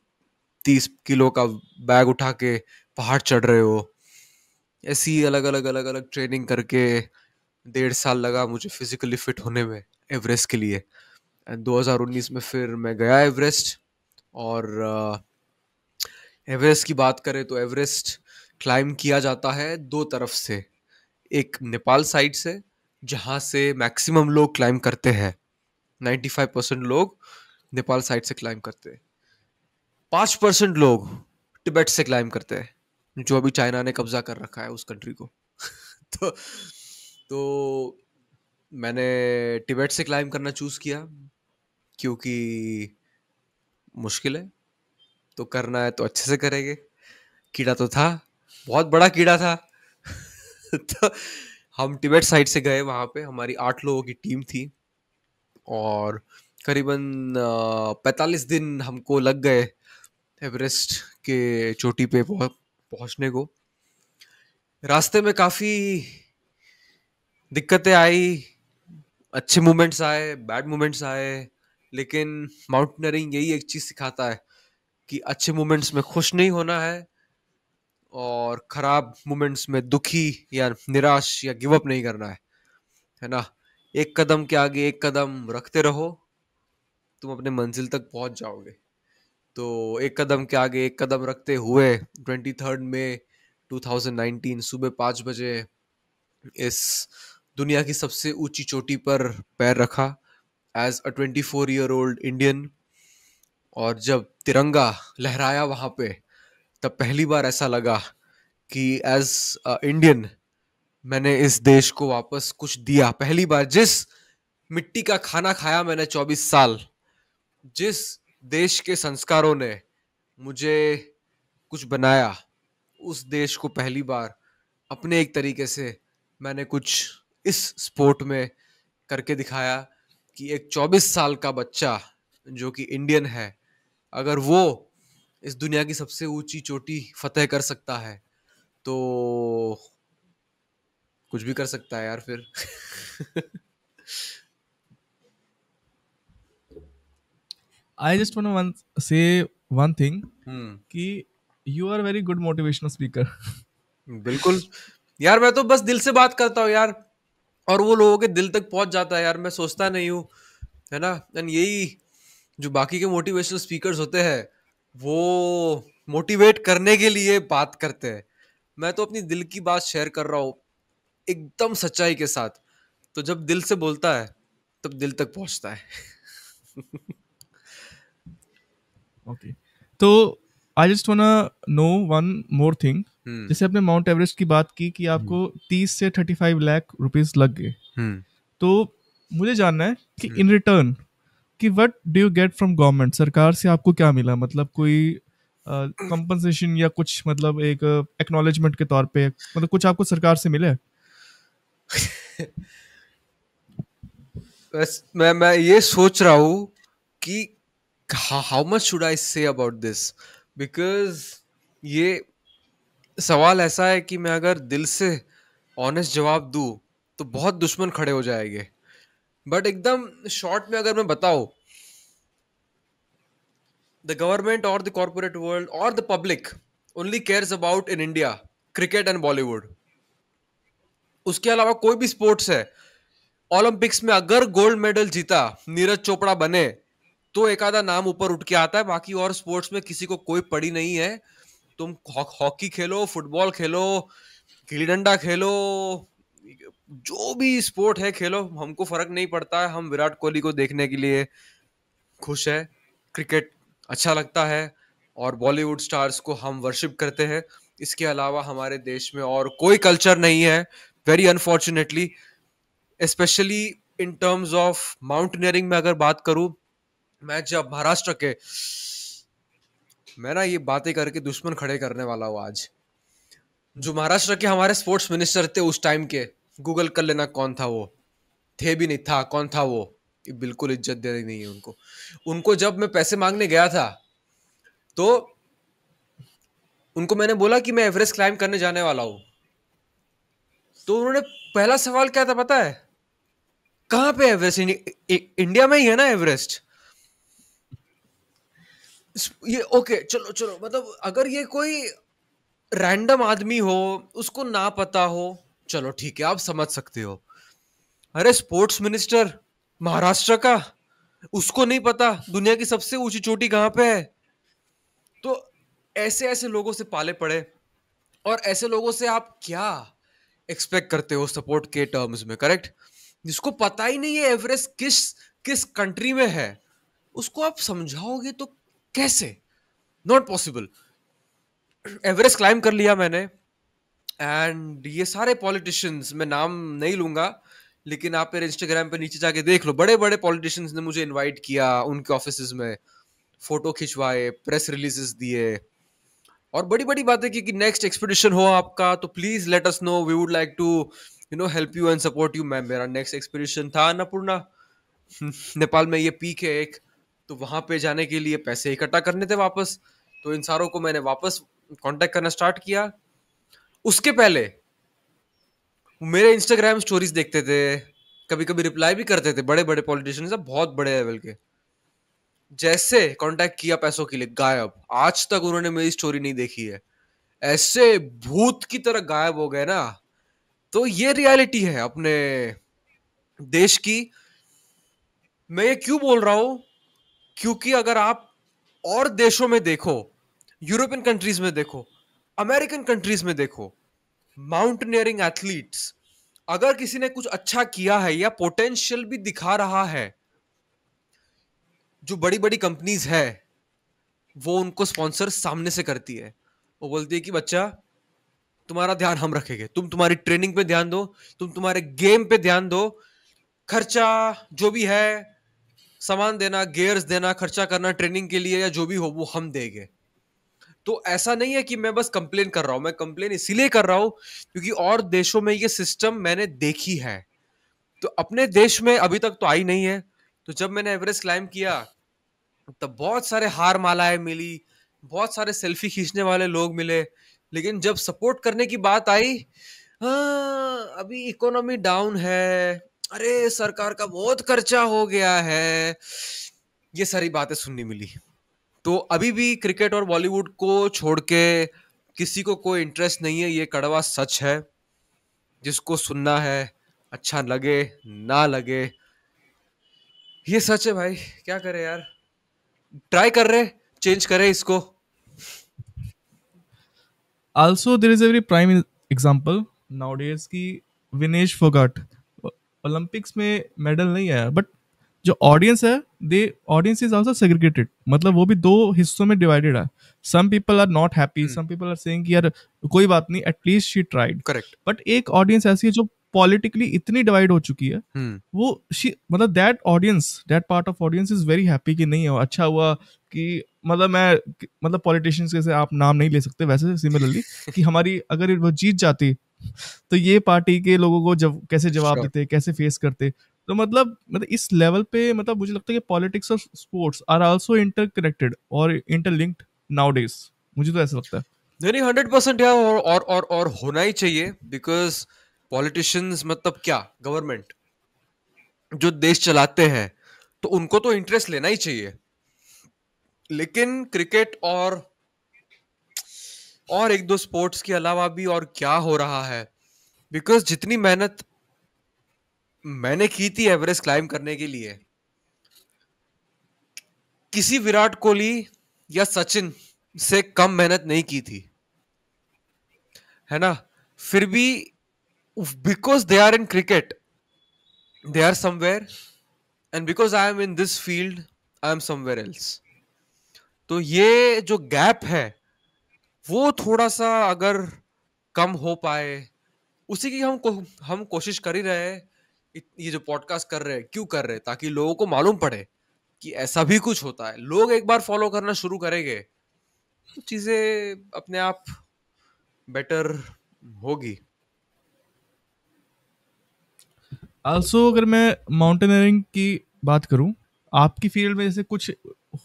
तीस किलो का बैग उठा के पहाड़ चढ़ रहे हो ऐसी अलग अलग अलग अलग ट्रेनिंग करके डेढ़ साल लगा मुझे फिजिकली फिट होने में एवरेस्ट के लिए एंड 2019 में फिर मैं गया एवरेस्ट और एवरेस्ट की बात करें तो एवरेस्ट क्लाइम किया जाता है दो तरफ से एक नेपाल साइड से जहाँ से मैक्सिमम लोग क्लाइम करते हैं 95 परसेंट लोग नेपाल साइड से क्लाइम करते हैं पाँच परसेंट लोग टिबेट से क्लाइम करते हैं जो अभी चाइना ने कब्जा कर रखा है उस कंट्री को तो तो मैंने टिबेट से क्लाइम करना चूज़ किया क्योंकि मुश्किल है तो करना है तो अच्छे से करेंगे कीड़ा तो था बहुत बड़ा कीड़ा था तो हम टिबेट साइड से गए वहाँ पे हमारी आठ लोगों की टीम थी और करीबन पैंतालीस दिन हमको लग गए एवरेस्ट के चोटी पे पहुंचने को रास्ते में काफ़ी दिक्कतें आई अच्छे मोमेंट्स आए बैड मोमेंट्स आए लेकिन माउंटेनरिंग यही एक चीज़ सिखाता है कि अच्छे मोमेंट्स में खुश नहीं होना है और ख़राब मोमेंट्स में दुखी या निराश या गिवअप नहीं करना है है ना एक कदम के आगे एक कदम रखते रहो तुम अपने मंजिल तक पहुंच जाओगे तो एक कदम के आगे एक कदम रखते हुए ट्वेंटी थर्ड में नाइनटीन सुबह पाँच बजे इस दुनिया की सबसे ऊंची चोटी पर पैर रखा as a twenty four year old Indian और जब तिरंगा लहराया वहाँ पे तब पहली बार ऐसा लगा कि एज इंडियन मैंने इस देश को वापस कुछ दिया पहली बार जिस मिट्टी का खाना खाया मैंने 24 साल जिस देश के संस्कारों ने मुझे कुछ बनाया उस देश को पहली बार अपने एक तरीके से मैंने कुछ इस स्पोर्ट में करके दिखाया कि एक 24 साल का बच्चा जो कि इंडियन है अगर वो इस दुनिया की सबसे ऊंची चोटी फतेह कर सकता है तो कुछ भी कर सकता है यार फिर आई जस्ट वन से वन थिंग कि you are very good motivational speaker बिल्कुल यार मैं तो बस दिल से बात करता हूँ यार और वो लोगों के दिल तक पहुंच जाता है यार मैं सोचता नहीं हूँ है ना एंड यही जो बाकी के मोटिवेशनल स्पीकर्स होते हैं वो मोटिवेट करने के लिए बात करते हैं मैं तो अपनी दिल की बात शेयर कर रहा हूँ एकदम सच्चाई के साथ तो जब दिल से बोलता है तब दिल तक पहुँचता है ओके तो I just wanna know one more thing जैसे आपने माउंट एवरेस्ट की बात की कि आपको hmm. तीस से थर्टी फाइव लैख रुपीज लग गए hmm. तो मुझे जानना है कि इन hmm. रिटर्न कि what do you get from government सरकार से आपको क्या मिला मतलब कोई कंपनसेशन uh, या कुछ मतलब एक एक्नोलेजमेंट uh, के तौर पे मतलब कुछ आपको सरकार से मिले बस मैं मैं ये सोच रहा हूँ कि how much should I say about this? Because ये सवाल ऐसा है कि मैं अगर दिल से ऑनेस्ट जवाब दूँ तो बहुत दुश्मन खड़े हो जाएंगे बट एकदम शॉर्ट में अगर मैं बताऊँ द गवर्नमेंट और द कॉरपोरेट वर्ल्ड और the public only cares about in India cricket and Bollywood उसके अलावा कोई भी स्पोर्ट्स है ओलंपिक्स में अगर गोल्ड मेडल जीता नीरज चोपड़ा बने तो एक आधा नाम ऊपर उठ के आता है बाकी और स्पोर्ट्स में किसी को कोई पड़ी नहीं है तुम हॉकी खेलो फुटबॉल खेलो गिल्ली डंडा खेलो जो भी स्पोर्ट है खेलो हमको फर्क नहीं पड़ता है हम विराट कोहली को देखने के लिए खुश है क्रिकेट अच्छा लगता है और बॉलीवुड स्टार्स को हम वर्शिप करते हैं इसके अलावा हमारे देश में और कोई कल्चर नहीं है very unfortunately specially in terms of mountaineering में अगर बात करूं मैं जब महाराष्ट्र के मैं ना ये बातें करके दुश्मन खड़े करने वाला हूँ आज जो महाराष्ट्र के हमारे स्पोर्ट्स मिनिस्टर थे उस टाइम के गूगल कर लेना कौन था वो थे भी नहीं था कौन था वो बिल्कुल इज्जत दे रही नहीं है उनको उनको जब मैं पैसे मांगने गया था तो उनको मैंने बोला कि मैं एवरेस्ट क्लाइम करने जाने वाला हूँ तो उन्होंने पहला सवाल क्या था पता है कहाँ पे एवरेस्ट इंडिया में ही है ना एवरेस्ट ये ओके चलो चलो मतलब अगर ये कोई रैंडम आदमी हो उसको ना पता हो चलो ठीक है आप समझ सकते हो अरे स्पोर्ट्स मिनिस्टर महाराष्ट्र का उसको नहीं पता दुनिया की सबसे ऊंची चोटी कहां पे है तो ऐसे ऐसे लोगों से पाले पड़े और ऐसे लोगों से आप क्या एक्सपेक्ट करते हो सपोर्ट के टर्म्स में करेक्ट जिसको पता ही नहीं है एवरेस्ट किस किस कंट्री में है उसको आप समझाओगे तो कैसे नॉट पॉसिबल एवरेस्ट क्लाइम कर लिया मैंने एंड ये सारे पॉलिटिशियंस मैं नाम नहीं लूंगा लेकिन आप मेरे इंस्टाग्राम पे नीचे जाके देख लो बड़े बड़े पॉलिटिशियंस ने मुझे इनवाइट किया उनके ऑफिस में फोटो खिंचवाए प्रेस रिलीजेस दिए और बड़ी बड़ी बातें की कि नेक्स्ट एक्सपीडिशन हो आपका तो please let us know we would like to you know help you and support you मैं मेरा नेक्स्ट एक्सपीडिशन था अन्नपूर्णा नेपाल में ये पीक है एक तो वहाँ पे जाने के लिए पैसे इकट्ठा करने थे वापस तो इन सारों को मैंने वापस कांटेक्ट करना स्टार्ट किया उसके पहले मेरे इंस्टाग्राम स्टोरीज देखते थे कभी कभी रिप्लाई भी करते थे बड़े बड़े सब बहुत बड़े लेवल के जैसे कांटेक्ट किया पैसों के लिए गायब आज तक उन्होंने मेरी स्टोरी नहीं देखी है ऐसे भूत की तरह गायब हो गए ना तो ये रियलिटी है अपने देश की मैं ये क्यों बोल रहा हूं क्योंकि अगर आप और देशों में देखो यूरोपियन कंट्रीज में देखो अमेरिकन कंट्रीज में देखो माउंटेनियरिंग एथलीट्स अगर किसी ने कुछ अच्छा किया है या पोटेंशियल भी दिखा रहा है जो बड़ी बड़ी कंपनीज है वो उनको स्पॉन्सर सामने से करती है वो बोलती है कि बच्चा तुम्हारा ध्यान हम रखेंगे तुम तुम्हारी ट्रेनिंग पे ध्यान दो तुम तुम्हारे गेम पे ध्यान दो खर्चा जो भी है सामान देना गेयर्स देना खर्चा करना ट्रेनिंग के लिए या जो भी हो वो हम देंगे तो ऐसा नहीं है कि मैं बस कंप्लेन कर रहा हूँ मैं कंप्लेन इसीलिए कर रहा हूँ क्योंकि और देशों में ये सिस्टम मैंने देखी है तो अपने देश में अभी तक तो आई नहीं है तो जब मैंने एवरेस्ट क्लाइम किया तब बहुत सारे हार मालाएं मिली बहुत सारे सेल्फी खींचने वाले लोग मिले लेकिन जब सपोर्ट करने की बात आई हाँ अभी इकोनॉमी डाउन है अरे सरकार का बहुत खर्चा हो गया है ये सारी बातें सुनने मिली तो अभी भी क्रिकेट और बॉलीवुड को छोड़ के किसी को कोई इंटरेस्ट नहीं है ये कड़वा सच है जिसको सुनना है अच्छा लगे ना लगे ये सच है भाई क्या करे यार ट्राई कर रहे चेंज करे इसको also there is very prime example nowadays की विनेश फोगाट ओलंपिक्स में मेडल नहीं आया बट जो ऑडियंस है they audience is also segregated मतलब वो भी दो हिस्सों में डिवाइडेड है some people are not happy some people are saying कि यार कोई बात नहीं at least she tried correct but एक ऑडियंस ऐसी है जो पॉलिटिकली इतनी डिवाइड हो चुकी है हम्म। वो शी मतलब that audience that part of audience is very happy कि नहीं है अच्छा हुआ कि मतलब मैं मतलब पॉलिटिशियंस के से आप नाम नहीं ले सकते वैसे सिमिलरली कि हमारी अगर वो जीत जाती तो ये पार्टी के लोगों को जब कैसे जवाब sure. देते कैसे फेस करते तो मतलब मतलब इस लेवल पे मतलब मुझे लगता है कि पॉलिटिक्स और स्पोर्ट्स आर आल्सो इंटरकनेक्टेड और इंटरलिंक्ड नाउ डेज मुझे तो ऐसा लगता है नहीं हंड्रेड परसेंट यार और और और होना ही चाहिए बिकॉज because... पॉलिटिशियंस मतलब क्या गवर्नमेंट जो देश चलाते हैं तो उनको तो इंटरेस्ट लेना ही चाहिए लेकिन क्रिकेट और और एक दो स्पोर्ट्स के अलावा भी और क्या हो रहा है बिकॉज जितनी मेहनत मैंने की थी एवरेस्ट क्लाइम करने के लिए किसी विराट कोहली या सचिन से कम मेहनत नहीं की थी है ना फिर भी because they are in cricket they are somewhere and because i am in this field i am somewhere else तो ये जो गैप है वो थोड़ा सा अगर कम हो पाए उसी की हम को, हम कोशिश कर ही रहे हैं ये जो पॉडकास्ट कर रहे हैं क्यों कर रहे हैं ताकि लोगों को मालूम पड़े कि ऐसा भी कुछ होता है लोग एक बार फॉलो करना शुरू करेंगे तो चीज़ें अपने आप बेटर होगी ऑल्सो अगर मैं माउंटेनियरिंग की बात करूं आपकी फील्ड में जैसे कुछ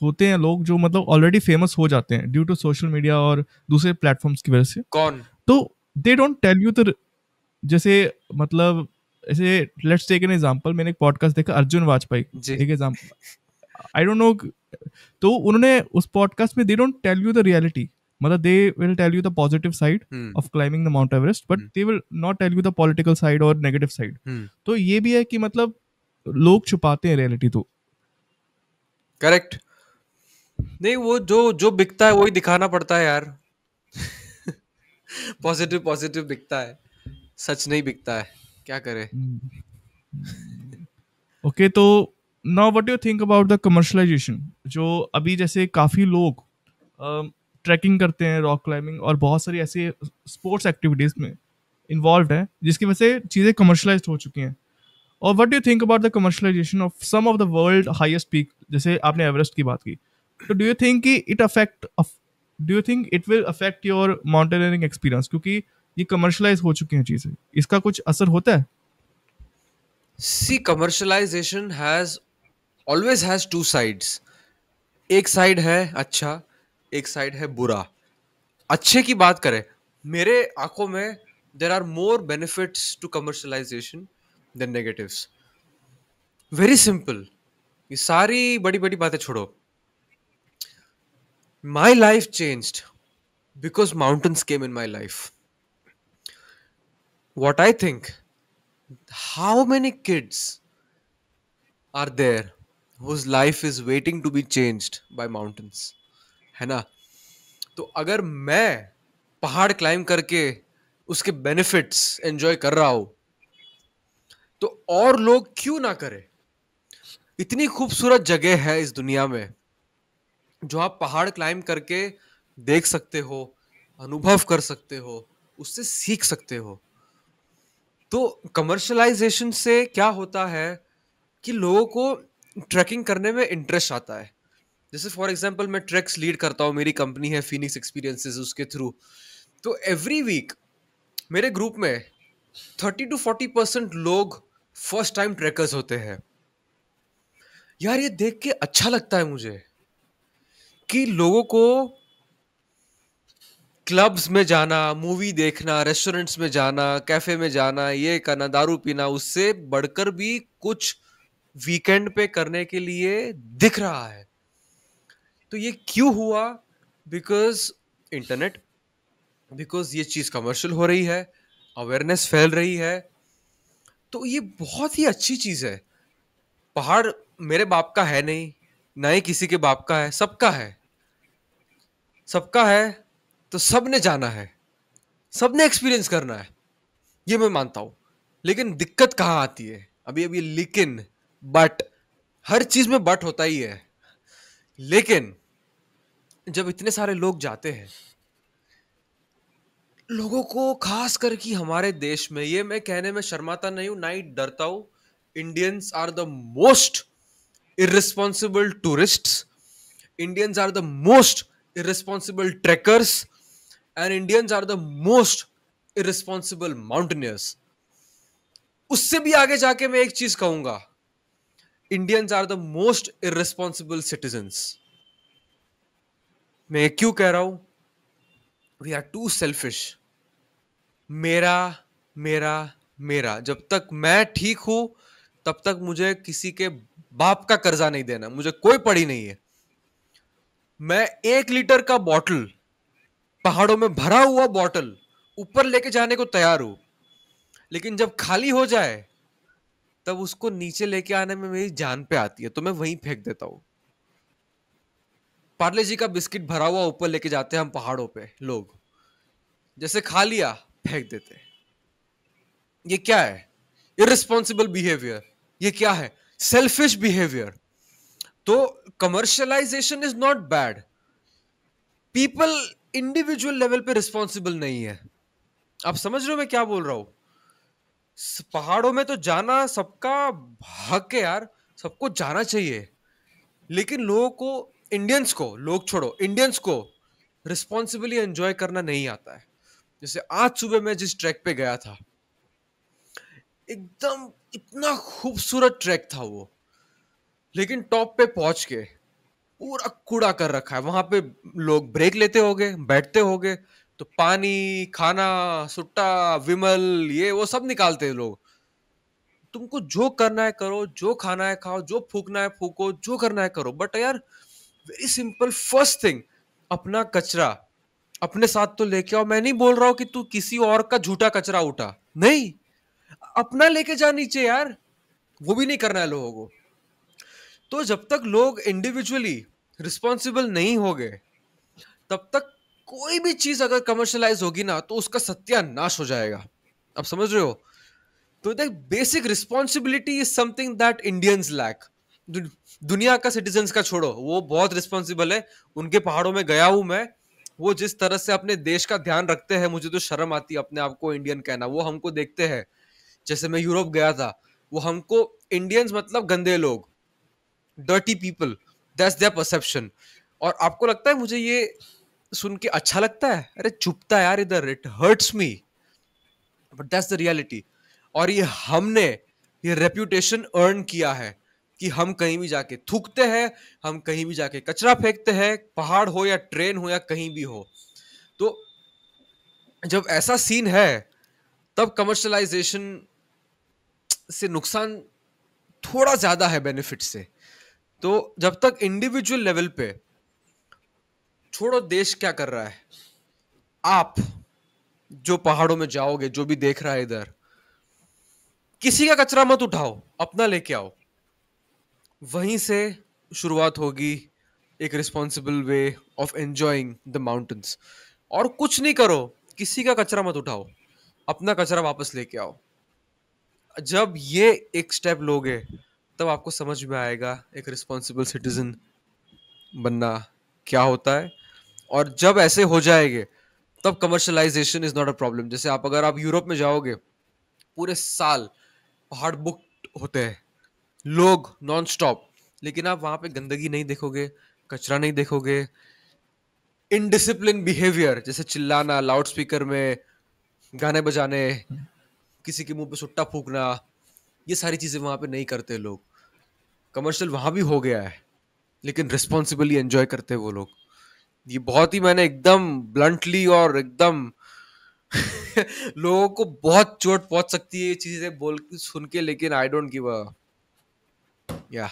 होते हैं लोग जो मतलब ऑलरेडी फेमस हो जाते हैं ड्यू टू सोशल मीडिया और दूसरे प्लेटफॉर्म्स की वजह से कौन तो they don't tell you the जैसे मतलब ऐसे लेट्स टेक एन एग्जांपल मैंने एक पॉडकास्ट देखा अर्जुन वाजपेयी एक एग्जांपल आई डोंट नो तो उन्होंने उस पॉडकास्ट में they don't tell you the reality मतलब they will tell you the positive side of climbing the mount Everest but they will not tell you the political side और negative side तो ये भी है कि मतलब लोग छुपाते हैं रियलिटी तो करेक्ट नहीं वो जो जो बिकता है वही दिखाना पड़ता है यार पॉजिटिव पॉजिटिव बिकता है सच नहीं बिकता है क्या करे ओके hmm. तो now what you think about the commercialization जो अभी जैसे काफी लोग ट्रैकिंग करते हैं रॉक क्लाइंबिंग और बहुत सारी ऐसी स्पोर्ट्स एक्टिविटीज़ में इन्वॉल्व है जिसकी वजह से चीज़ें कमर्शलाइज हो चुकी हैं और what do think about the commercialization of some of the world highest peak जैसे आपने एवरेस्ट की बात की तो डू यू थिंक कि it affect do you think it will affect your mountaineering experience क्योंकि ये कमर्शलाइज हो चुकी हैं चीज़ें इसका कुछ असर होता है see commercialization has always has two sides एक साइड है अच्छा एक साइड है बुरा अच्छे की बात करें मेरे आंखों में there are more benefits to commercialization than negatives very simple ये सारी बड़ी बड़ी बातें छोड़ो my life changed because mountains came in my life what I think how many kids are there whose life is waiting to be change by mountains है ना तो अगर मैं पहाड़ क्लाइम करके उसके बेनिफिट्स एंजॉय कर रहा हूं तो और लोग क्यों ना करें इतनी खूबसूरत जगह है इस दुनिया में जो आप पहाड़ क्लाइम करके देख सकते हो अनुभव कर सकते हो उससे सीख सकते हो तो कमर्शलाइजेशन से क्या होता है कि लोगों को ट्रैकिंग करने में इंटरेस्ट आता है जैसे फॉर एग्जाम्पल मैं ट्रैक्स लीड करता हूँ मेरी कंपनी है फिनिक्स एक्सपीरियंसेस उसके थ्रू तो एवरी वीक मेरे ग्रुप में थर्टी टू फोर्टी परसेंट लोग फर्स्ट टाइम ट्रैकर्स होते हैं यार ये देख के अच्छा लगता है मुझे कि लोगों को क्लब्स में जाना मूवी देखना रेस्टोरेंट्स में जाना कैफे में जाना ये करना दारू पीना उससे बढ़कर भी कुछ वीकेंड पे करने के लिए दिख रहा है तो ये क्यों हुआ बिकॉज इंटरनेट बिकॉज ये चीज़ कमर्शियल हो रही है अवेयरनेस फैल रही है तो ये बहुत ही अच्छी चीज़ है पहाड़ मेरे बाप का है नहीं ना ही किसी के बाप का है सबका है सबका है तो सब ने जाना है सब ने एक्सपीरियंस करना है ये मैं मानता हूँ लेकिन दिक्कत कहाँ आती है अभी अभी लेकिन बट हर चीज़ में बट होता ही है लेकिन जब इतने सारे लोग जाते हैं लोगों को खास करके हमारे देश में ये मैं कहने में शर्माता नहीं हूं ना ही डरता हूं Indians are the most irresponsible tourist Indians are the most irresponsible trekkers and Indians are the most irresponsible mountaineers उससे भी आगे जाके मैं एक चीज कहूंगा Indians are the most irresponsible citizens मैं क्यों कह रहा हूं वी आर टू सेल्फिश मेरा मेरा मेरा जब तक मैं ठीक हूं तब तक मुझे किसी के बाप का कर्जा नहीं देना मुझे कोई पड़ी नहीं है मैं एक लीटर का बॉटल पहाड़ों में भरा हुआ बॉटल ऊपर लेके जाने को तैयार हूं लेकिन जब खाली हो जाए तब उसको नीचे लेके आने में मेरी जान पे आती है तो मैं वहीं फेंक देता हूँ पार्ले जी का बिस्किट भरा हुआ ऊपर लेके जाते हैं हम पहाड़ों पे लोग जैसे खा लिया फेंक देते ये क्या है इरेस्पॉन्सिबल बिहेवियर ये क्या है सेल्फिश बिहेवियर तो commercialization is not bad people individual level पे रिस्पॉन्सिबल नहीं है आप समझ रहे हो मैं क्या बोल रहा हूं पहाड़ों में तो जाना सबका हक है यार सबको जाना चाहिए लेकिन लोगों को इंडियंस को लोग छोड़ो इंडियंस को रिस्पॉन्सिबली एंजॉय करना नहीं आता है जैसे आज सुबह मैं जिस ट्रैक पे गया था एकदम इतना खूबसूरत ट्रैक था वो लेकिन टॉप पे पहुंच के पूरा कूड़ा कर रखा है वहां पे लोग ब्रेक लेते हो बैठते हो तो पानी खाना सुट्टा विमल ये वो सब निकालते हैं लोग तुमको जो करना है करो जो खाना है खाओ जो फूकना है फूको जो करना है करो बट यार वेरी सिंपल फर्स्ट थिंग अपना कचरा अपने साथ तो लेके आओ मैं नहीं बोल रहा हूं कि तू किसी और का झूठा कचरा उठा नहीं अपना लेके जा नीचे यार वो भी नहीं करना है लोगों को तो जब तक लोग इंडिविजुअली रिस्पॉन्सिबल नहीं हो गए तब तक कोई भी चीज अगर कमर्शलाइज होगी ना तो उसका सत्यानाश हो जाएगा आप समझ रहे हो तो देख basic responsibility is something that Indians lack दुनिया का सिटीजन का छोड़ो वो बहुत रिस्पॉन्सिबल है उनके पहाड़ों में गया हूं मैं वो जिस तरह से अपने देश का ध्यान रखते हैं मुझे तो शर्म आती है अपने आप को इंडियन कहना वो हमको देखते हैं जैसे मैं यूरोप गया था वो हमको इंडियंस मतलब गंदे लोग dirty people that's their perception और आपको लगता है मुझे ये सुन के अच्छा लगता है अरे चुपता यार इधर it hurts me but that's the reality और ये हमने ये रेप्यूटेशन अर्न किया है कि हम कहीं भी जाके थूकते हैं हम कहीं भी जाके कचरा फेंकते हैं पहाड़ हो या ट्रेन हो या कहीं भी हो तो जब ऐसा सीन है तब कमर्शलाइजेशन से नुकसान थोड़ा ज़्यादा है बेनिफिट से तो जब तक इंडिविजुअल लेवल पे छोड़ो देश क्या कर रहा है आप जो पहाड़ों में जाओगे जो भी देख रहा है इधर किसी का कचरा मत उठाओ अपना लेके आओ वहीं से शुरुआत होगी एक responsible way of enjoying the mountains और कुछ नहीं करो किसी का कचरा मत उठाओ अपना कचरा वापस लेके आओ जब ये एक स्टेप लोगे तब आपको समझ में आएगा एक रिस्पॉन्सिबल सिटीजन बनना क्या होता है और जब ऐसे हो जाएंगे तब commercialization is not a problem जैसे आप अगर आप यूरोप में जाओगे पूरे साल हार्ड बुक होते हैं लोग नॉन स्टॉप लेकिन आप वहाँ पे गंदगी नहीं देखोगे कचरा नहीं देखोगे इनडिसिप्लिन बिहेवियर जैसे चिल्लाना लाउड स्पीकर में गाने बजाने किसी के मुंह पे सुट्टा फूकना ये सारी चीज़ें वहाँ पे नहीं करते लोग कमर्शियल वहाँ भी हो गया है लेकिन रिस्पॉन्सिबली एंजॉय करते वो लोग ये बहुत ही मैंने एकदम ब्लंटली और एकदम लोगों को बहुत चोट पहुंच सकती है ये चीज़ें बोल सुन के लेकिन आई डोंट गिव अ या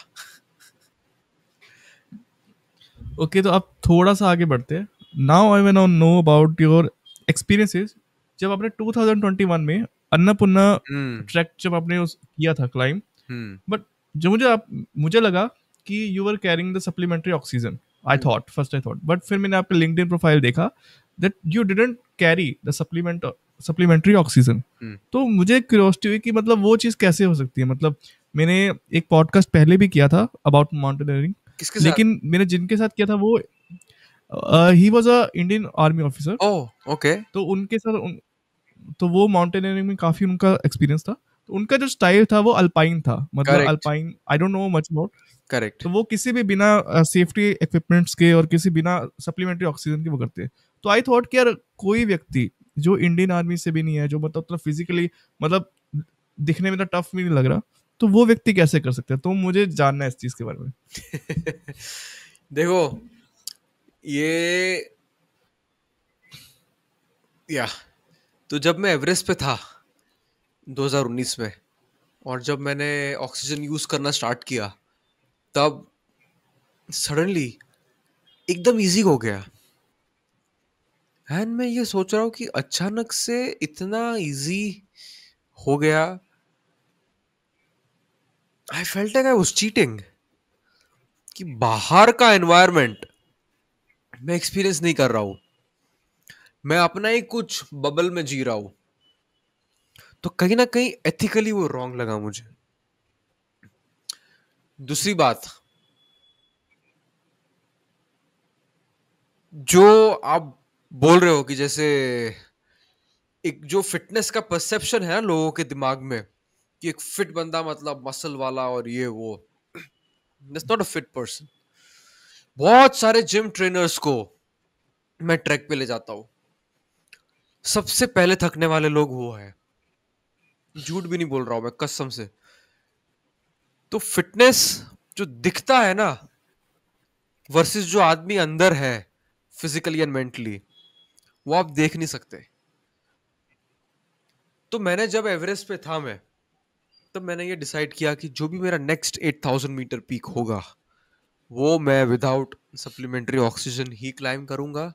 ओके okay, तो अब थोड़ा सा आगे बढ़ते हैं now I way now know about your experiences जब आपने 2021 में अन्नपूर्णा ट्रैक hmm. जब आपने उस किया था क्लाइम बट hmm. जो मुझे आप मुझे लगा कि you are carrying the supplementary oxygen I thought first I thought but फिर मैंने आपके लिंकड प्रोफाइल देखा that you didn't carry the supplement supplementary oxygen तो मुझे क्यूरोसिटी हुई कि मतलब वो चीज़ कैसे हो सकती है मतलब मैंने एक पॉडकास्ट पहले भी किया था अबाउट माउंटेनियरिंग लेकिन मैंने जिनके साथ किया था वो ही was a Indian army officer okay तो उनके साथ उन, तो वो माउंटेनियरिंग में काफी उनका एक्सपीरियंस था तो उनका जो स्टाइल था वो अल्पाइन था मतलब alpine I don't know much about correct तो वो किसी भी बिना सेफ्टी uh, इक्विपमेंट्स के और किसी बिना सप्लीमेंट्री ऑक्सीजन के वो करते हैं तो आई थॉट कि यार कोई व्यक्ति जो इंडियन आर्मी से भी नहीं है जो मतलब उतना फिजिकली मतलब दिखने में तो टफ भी नहीं लग रहा तो वो व्यक्ति कैसे कर सकते हैं तो मुझे जानना है इस चीज के बारे में देखो ये या तो जब मैं एवरेस्ट पे था 2019 में और जब मैंने ऑक्सीजन यूज़ करना स्टार्ट किया तब सडनली एकदम इजी हो गया एंड मैं ये सोच रहा हूँ कि अचानक से इतना इजी हो गया I felt like I was cheating कि बाहर का एनवायरनमेंट मैं एक्सपीरियंस नहीं कर रहा हूं मैं अपना ही कुछ बबल में जी रहा हूं तो कहीं ना कहीं एथिकली वो रॉन्ग लगा मुझे दूसरी बात जो आप बोल रहे हो कि जैसे एक जो फिटनेस का परसेप्शन है ना लोगों के दिमाग में कि एक फिट बंदा मतलब मसल वाला और ये वो this not a fit person बहुत सारे जिम ट्रेनर्स को मैं ट्रैक पे ले जाता हूं सबसे पहले थकने वाले लोग वो है झूठ भी नहीं बोल रहा हूं मैं कसम से तो फिटनेस जो दिखता है ना वर्सेस जो आदमी अंदर है फिजिकली एंड मेंटली वो आप देख नहीं सकते तो मैंने जब एवरेस्ट पे था मैं तब मैंने ये डिसाइड किया कि जो भी मेरा next eight thousand meter peak होगा वो मैं विदाउट सप्लीमेंट्री ऑक्सीजन ही क्लाइम करूँगा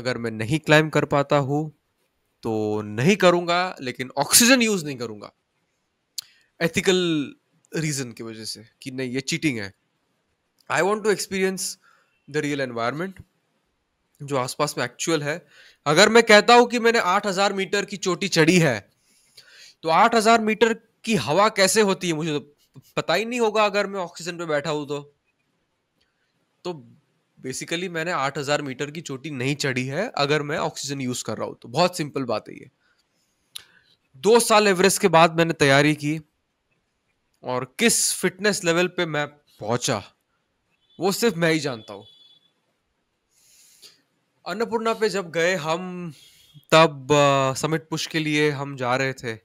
अगर मैं नहीं क्लाइम कर पाता हूँ तो नहीं करूँगा लेकिन ऑक्सीजन यूज़ नहीं करूँगा एथिकल रीज़न की वजह से कि नहीं ये चीटिंग है I want to experience the real environment जो आसपास में एक्चुअल है अगर मैं कहता हूँ कि मैंने 8000 मीटर की चोटी चढ़ी है तो 8000 मीटर कि हवा कैसे होती है मुझे तो पता ही नहीं होगा अगर मैं ऑक्सीजन पे बैठा हूं तो तो बेसिकली मैंने 8000 मीटर की चोटी नहीं चढ़ी है अगर मैं ऑक्सीजन यूज कर रहा हूं तो बहुत सिंपल बात है ये दो साल एवरेस्ट के बाद मैंने तैयारी की और किस फिटनेस लेवल पे मैं पहुंचा वो सिर्फ मैं ही जानता हूं अन्नपूर्णा पे जब गए हम तब समिट पुश के लिए हम जा रहे थे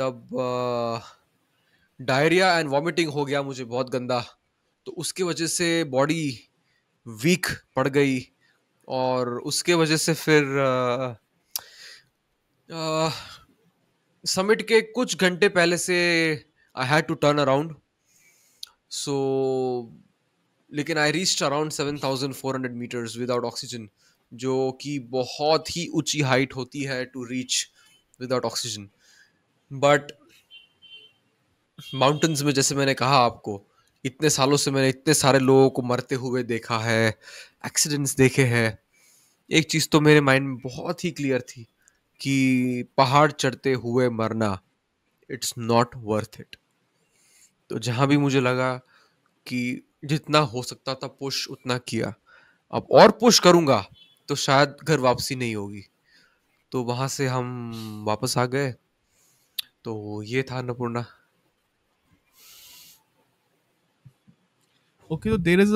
तब डायरिया एंड वॉमिटिंग हो गया मुझे बहुत गंदा तो उसके वजह से बॉडी वीक पड़ गई और उसके वजह से फिर समिट के कुछ घंटे पहले से I had to turn around so लेकिन I reach around seven thousand four hundred meters without oxygen जो कि बहुत ही ऊंची हाइट होती है to reach without oxygen but mountains में जैसे मैंने कहा आपको इतने सालों से मैंने इतने सारे लोगों को मरते हुए देखा है एक्सीडेंट्स देखे हैं एक चीज़ तो मेरे माइंड में बहुत ही क्लियर थी कि पहाड़ चढ़ते हुए मरना इट्स नॉट वर्थ इट तो जहाँ भी मुझे लगा कि जितना हो सकता था पुश उतना किया अब और पुश करूँगा तो शायद घर वापसी नहीं होगी तो वहाँ से हम वापस आ गए तो ये था अन्नपूर्णा ओके तो देर इज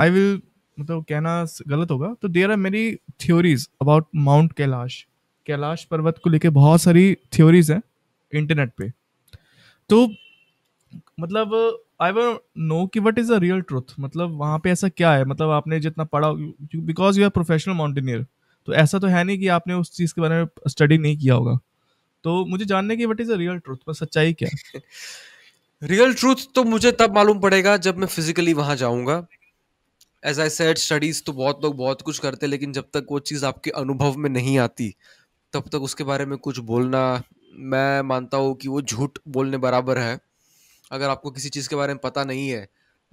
आई विल मतलब कहना गलत होगा तो देर आर मेरी theories about mount Kailash Kailash पर्वत को लेके बहुत सारी थ्योरीज हैं इंटरनेट पे तो मतलब आई वो नो कि what is a real truth मतलब वहाँ पे ऐसा क्या है मतलब आपने जितना पढ़ा because you are professional mountaineer तो ऐसा तो है नहीं कि आपने उस चीज़ के बारे में स्टडी नहीं किया होगा तो मुझे जानने की what is a real truth पर मतलब सच्चाई क्या रियल ट्रूथ तो मुझे तब मालूम पड़ेगा जब मैं फिजिकली वहां जाऊंगा एज आई सेड स्टडीज तो बहुत लोग बहुत कुछ करते हैं लेकिन जब तक वो चीज़ आपके अनुभव में नहीं आती तब तक उसके बारे में कुछ बोलना मैं मानता हूँ कि वो झूठ बोलने बराबर है अगर आपको किसी चीज़ के बारे में पता नहीं है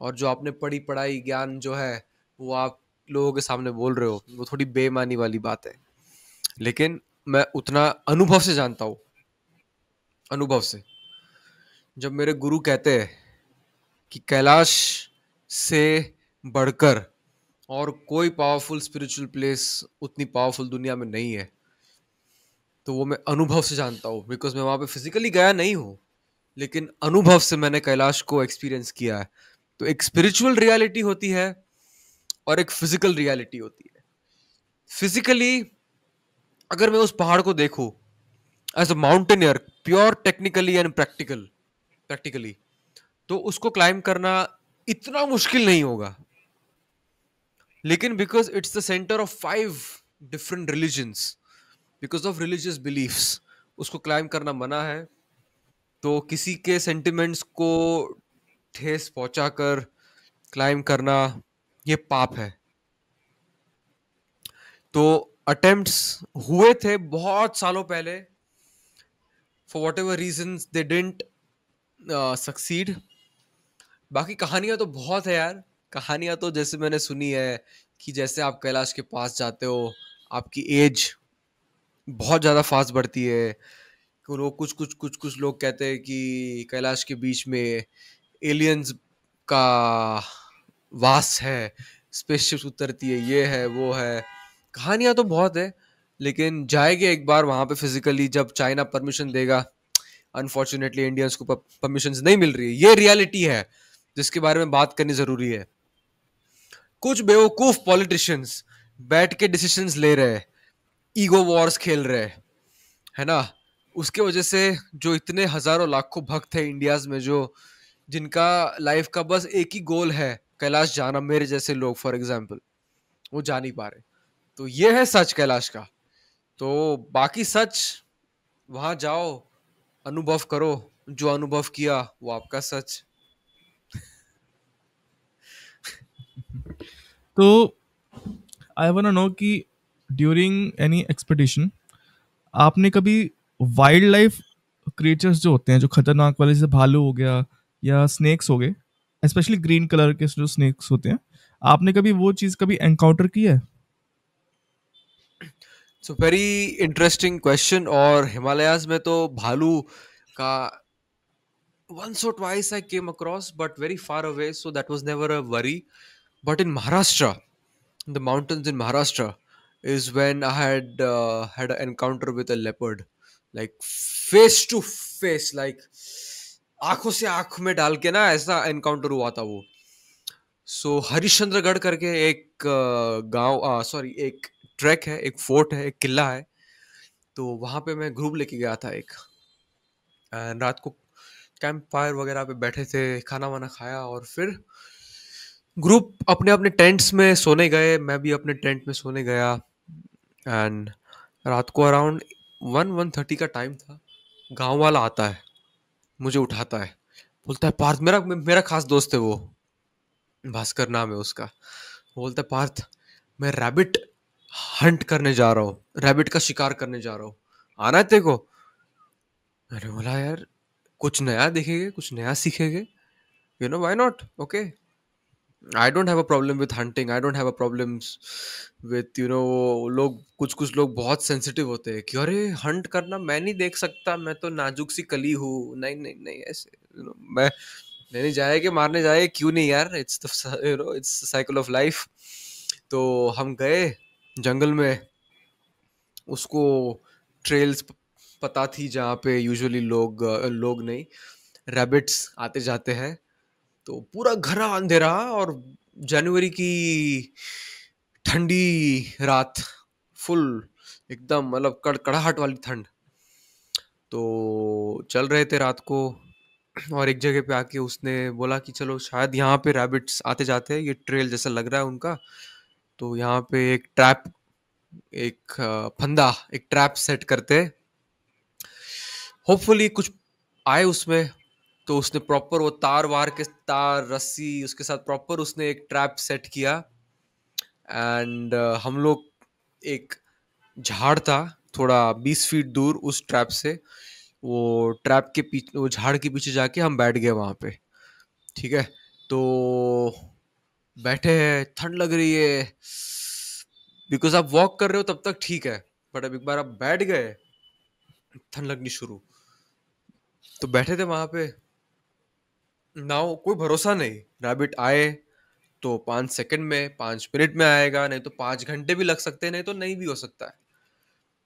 और जो आपने पढ़ी पढ़ाई ज्ञान जो है वो आप लोगों के सामने बोल रहे हो वो थोड़ी बेमानी वाली बात है लेकिन मैं उतना अनुभव से जानता हूँ अनुभव से जब मेरे गुरु कहते हैं कि कैलाश से बढ़कर और कोई पावरफुल स्पिरिचुअल प्लेस उतनी पावरफुल दुनिया में नहीं है तो वो मैं अनुभव से जानता हूँ बिकॉज मैं वहाँ पे फिजिकली गया नहीं हूँ लेकिन अनुभव से मैंने कैलाश को एक्सपीरियंस किया है तो एक स्पिरिचुअल रियलिटी होती है और एक फिजिकल रियलिटी होती है फिजिकली अगर मैं उस पहाड़ को देखू as a mountaineer pure technically and practical practically तो उसको क्लाइंब करना इतना मुश्किल नहीं होगा लेकिन because it's the centre of five different religions because of religious beliefs उसको क्लाइंब करना मना है तो किसी के सेंटिमेंट्स को ठेस पहुंचा कर क्लाइंब करना ये पाप है तो अटेम्प्ट्स हुए थे बहुत सालों पहले for whatever reason they didn't succeed बाकी कहानियाँ तो बहुत है यार कहानियाँ तो जैसे मैंने सुनी है कि जैसे आप कैलाश के पास जाते हो आपकी एज बहुत ज़्यादा फास्ट बढ़ती है लोग कुछ कुछ कुछ कुछ लोग कहते हैं कि कैलाश के बीच में एलियंस का वास है स्पेसशिप्स उतरती है ये है वो है कहानियां तो बहुत है लेकिन जाएंगे एक बार वहां पे फिजिकली जब चाइना परमिशन देगा अनफॉर्चुनेटली इंडियंस को परमिशन नहीं मिल रही है ये रियलिटी है जिसके बारे में बात करनी ज़रूरी है कुछ बेवकूफ़ पॉलिटिशियंस बैठ के डिसीशंस ले रहे ईगो वॉर्स खेल रहे है ना उसके वजह से जो इतने हज़ारों लाखों भक्त है इंडियाज़ में जो जिनका लाइफ का बस एक ही गोल है कैलाश जाना मेरे जैसे लोग फॉर एग्जाम्पल वो जा नहीं पा रहे तो ये है सच कैलाश का तो बाकी सच वहां जाओ अनुभव करो जो अनुभव किया वो आपका सच तो आई वो नो कि ड्यूरिंग एनी एक्सपेडिशन आपने कभी वाइल्ड लाइफ क्रिएचर्स जो होते हैं जो खतरनाक वाले जैसे भालू हो गया या स्नेक्स हो गए स्पेशली ग्रीन कलर के जो स्नेक्स होते हैं आपने कभी वो चीज़ कभी एनकाउंटर की है सो वेरी इंटरेस्टिंग क्वेश्चन और हिमालयाज में तो भालू का वंस और twice I came across but very far away so that was never a worry but in Maharashtra the mountains in Maharashtra is when I had had encounter with a leopard like face to face like आंखों से आंख में डाल के ना ऐसा encounter हुआ था वो सो so, हरिश्चंद्रगढ़ करके एक uh, गांव सॉरी uh, एक ट्रैक है एक फोर्ट है एक किला है तो वहाँ पे मैं ग्रुप लेके गया था एक रात को कैंप फायर वगैरह पे बैठे थे खाना वाना खाया और फिर ग्रुप अपने अपने टेंट्स में सोने गए मैं भी अपने टेंट में सोने गया एंड रात को अराउंड वन वन थर्टी का टाइम था गांव वाला आता है मुझे उठाता है बोलता है पार्थ मेरा मेरा खास दोस्त है वो भास्कर नाम है उसका बोलता है पार्थ मैं रैबिट हंट करने जा रहा हो रैबिट का शिकार करने जा रहा हो आना है तेरे को मैंने बोला यार कुछ नया देखेंगे कुछ नया सीखेंगे you know why not okay I don't have a problem with hunting I don't have a problem with you know लोग कुछ कुछ लोग बहुत सेंसिटिव होते हैं कि अरे हंट करना मैं नहीं देख सकता मैं तो नाजुक सी कली हूँ नहीं नहीं नहीं ऐसे यू नो मैं नहीं नहीं जाए कि मारने जाए क्यों नहीं यार it's you know it's cycle of life तो हम गए जंगल में उसको ट्रेल्स पता थी जहाँ पे यूजुअली लोग लोग नहीं रैबिट्स आते जाते हैं तो पूरा घरा अंधेरा और जनवरी की ठंडी रात फुल एकदम मतलब कड़कड़ाहट वाली ठंड तो चल रहे थे रात को और एक जगह पे आके उसने बोला कि चलो शायद यहाँ पे रैबिट्स आते जाते हैं ये ट्रेल जैसा लग रहा है उनका तो यहाँ पे एक ट्रैप एक फंदा एक ट्रैप सेट करते होपफुली कुछ आए उसमें तो उसने प्रॉपर वो तार वार के तार रस्सी उसके साथ प्रॉपर उसने एक ट्रैप सेट किया एंड uh, हम लोग एक झाड़ था थोड़ा बीस फीट दूर उस ट्रैप से वो ट्रैप के पीछे वो झाड़ के पीछे जाके हम बैठ गए वहाँ पे ठीक है तो बैठे हैं ठंड लग रही है बिकॉज आप वॉक कर रहे हो तब तक ठीक है बट अब एक बार आप बैठ गए ठंड लगनी शुरू तो बैठे थे वहां पे ना कोई भरोसा नहीं रैबिट आए तो पांच सेकंड में पांच मिनट में आएगा नहीं तो पांच घंटे भी लग सकते हैं नहीं तो नहीं भी हो सकता है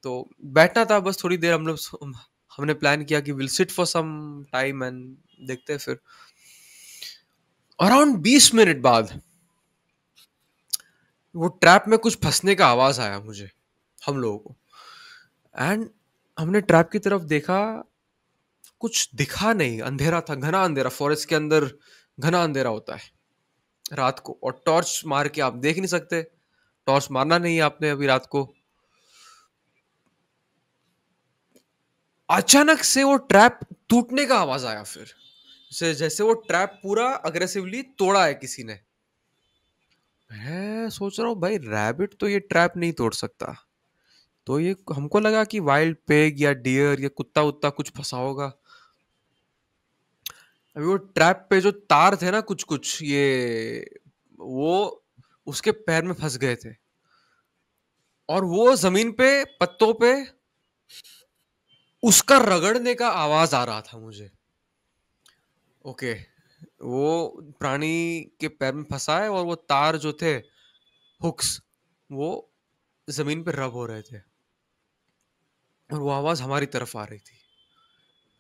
तो बैठना था बस थोड़ी देर हम लोग हमने प्लान किया कि will sit for some time and देखते हैं फिर अराउंड बीस मिनट बाद वो ट्रैप में कुछ फंसने का आवाज आया मुझे हम लोगों को एंड हमने ट्रैप की तरफ देखा कुछ दिखा नहीं अंधेरा था घना अंधेरा फॉरेस्ट के अंदर घना अंधेरा होता है रात को और टॉर्च मार के आप देख नहीं सकते टॉर्च मारना नहीं आपने अभी रात को अचानक से वो ट्रैप टूटने का आवाज आया फिर जैसे वो ट्रैप पूरा अग्रेसिवली तोड़ा है किसी ने मैं सोच रहा हूँ भाई रैबिट तो ये ट्रैप नहीं तोड़ सकता तो ये हमको लगा कि वाइल्ड पेग या डियर या कुत्ता उत्ता कुछ फंसा होगा अभी वो ट्रैप पे जो तार थे ना कुछ कुछ ये वो उसके पैर में फंस गए थे और वो जमीन पे पत्तों पे उसका रगड़ने का आवाज आ रहा था मुझे ओके okay. वो प्राणी के पैर में फंसा है और वो तार जो थे हुक्स वो जमीन पर रब हो रहे थे और वो आवाज हमारी तरफ आ रही थी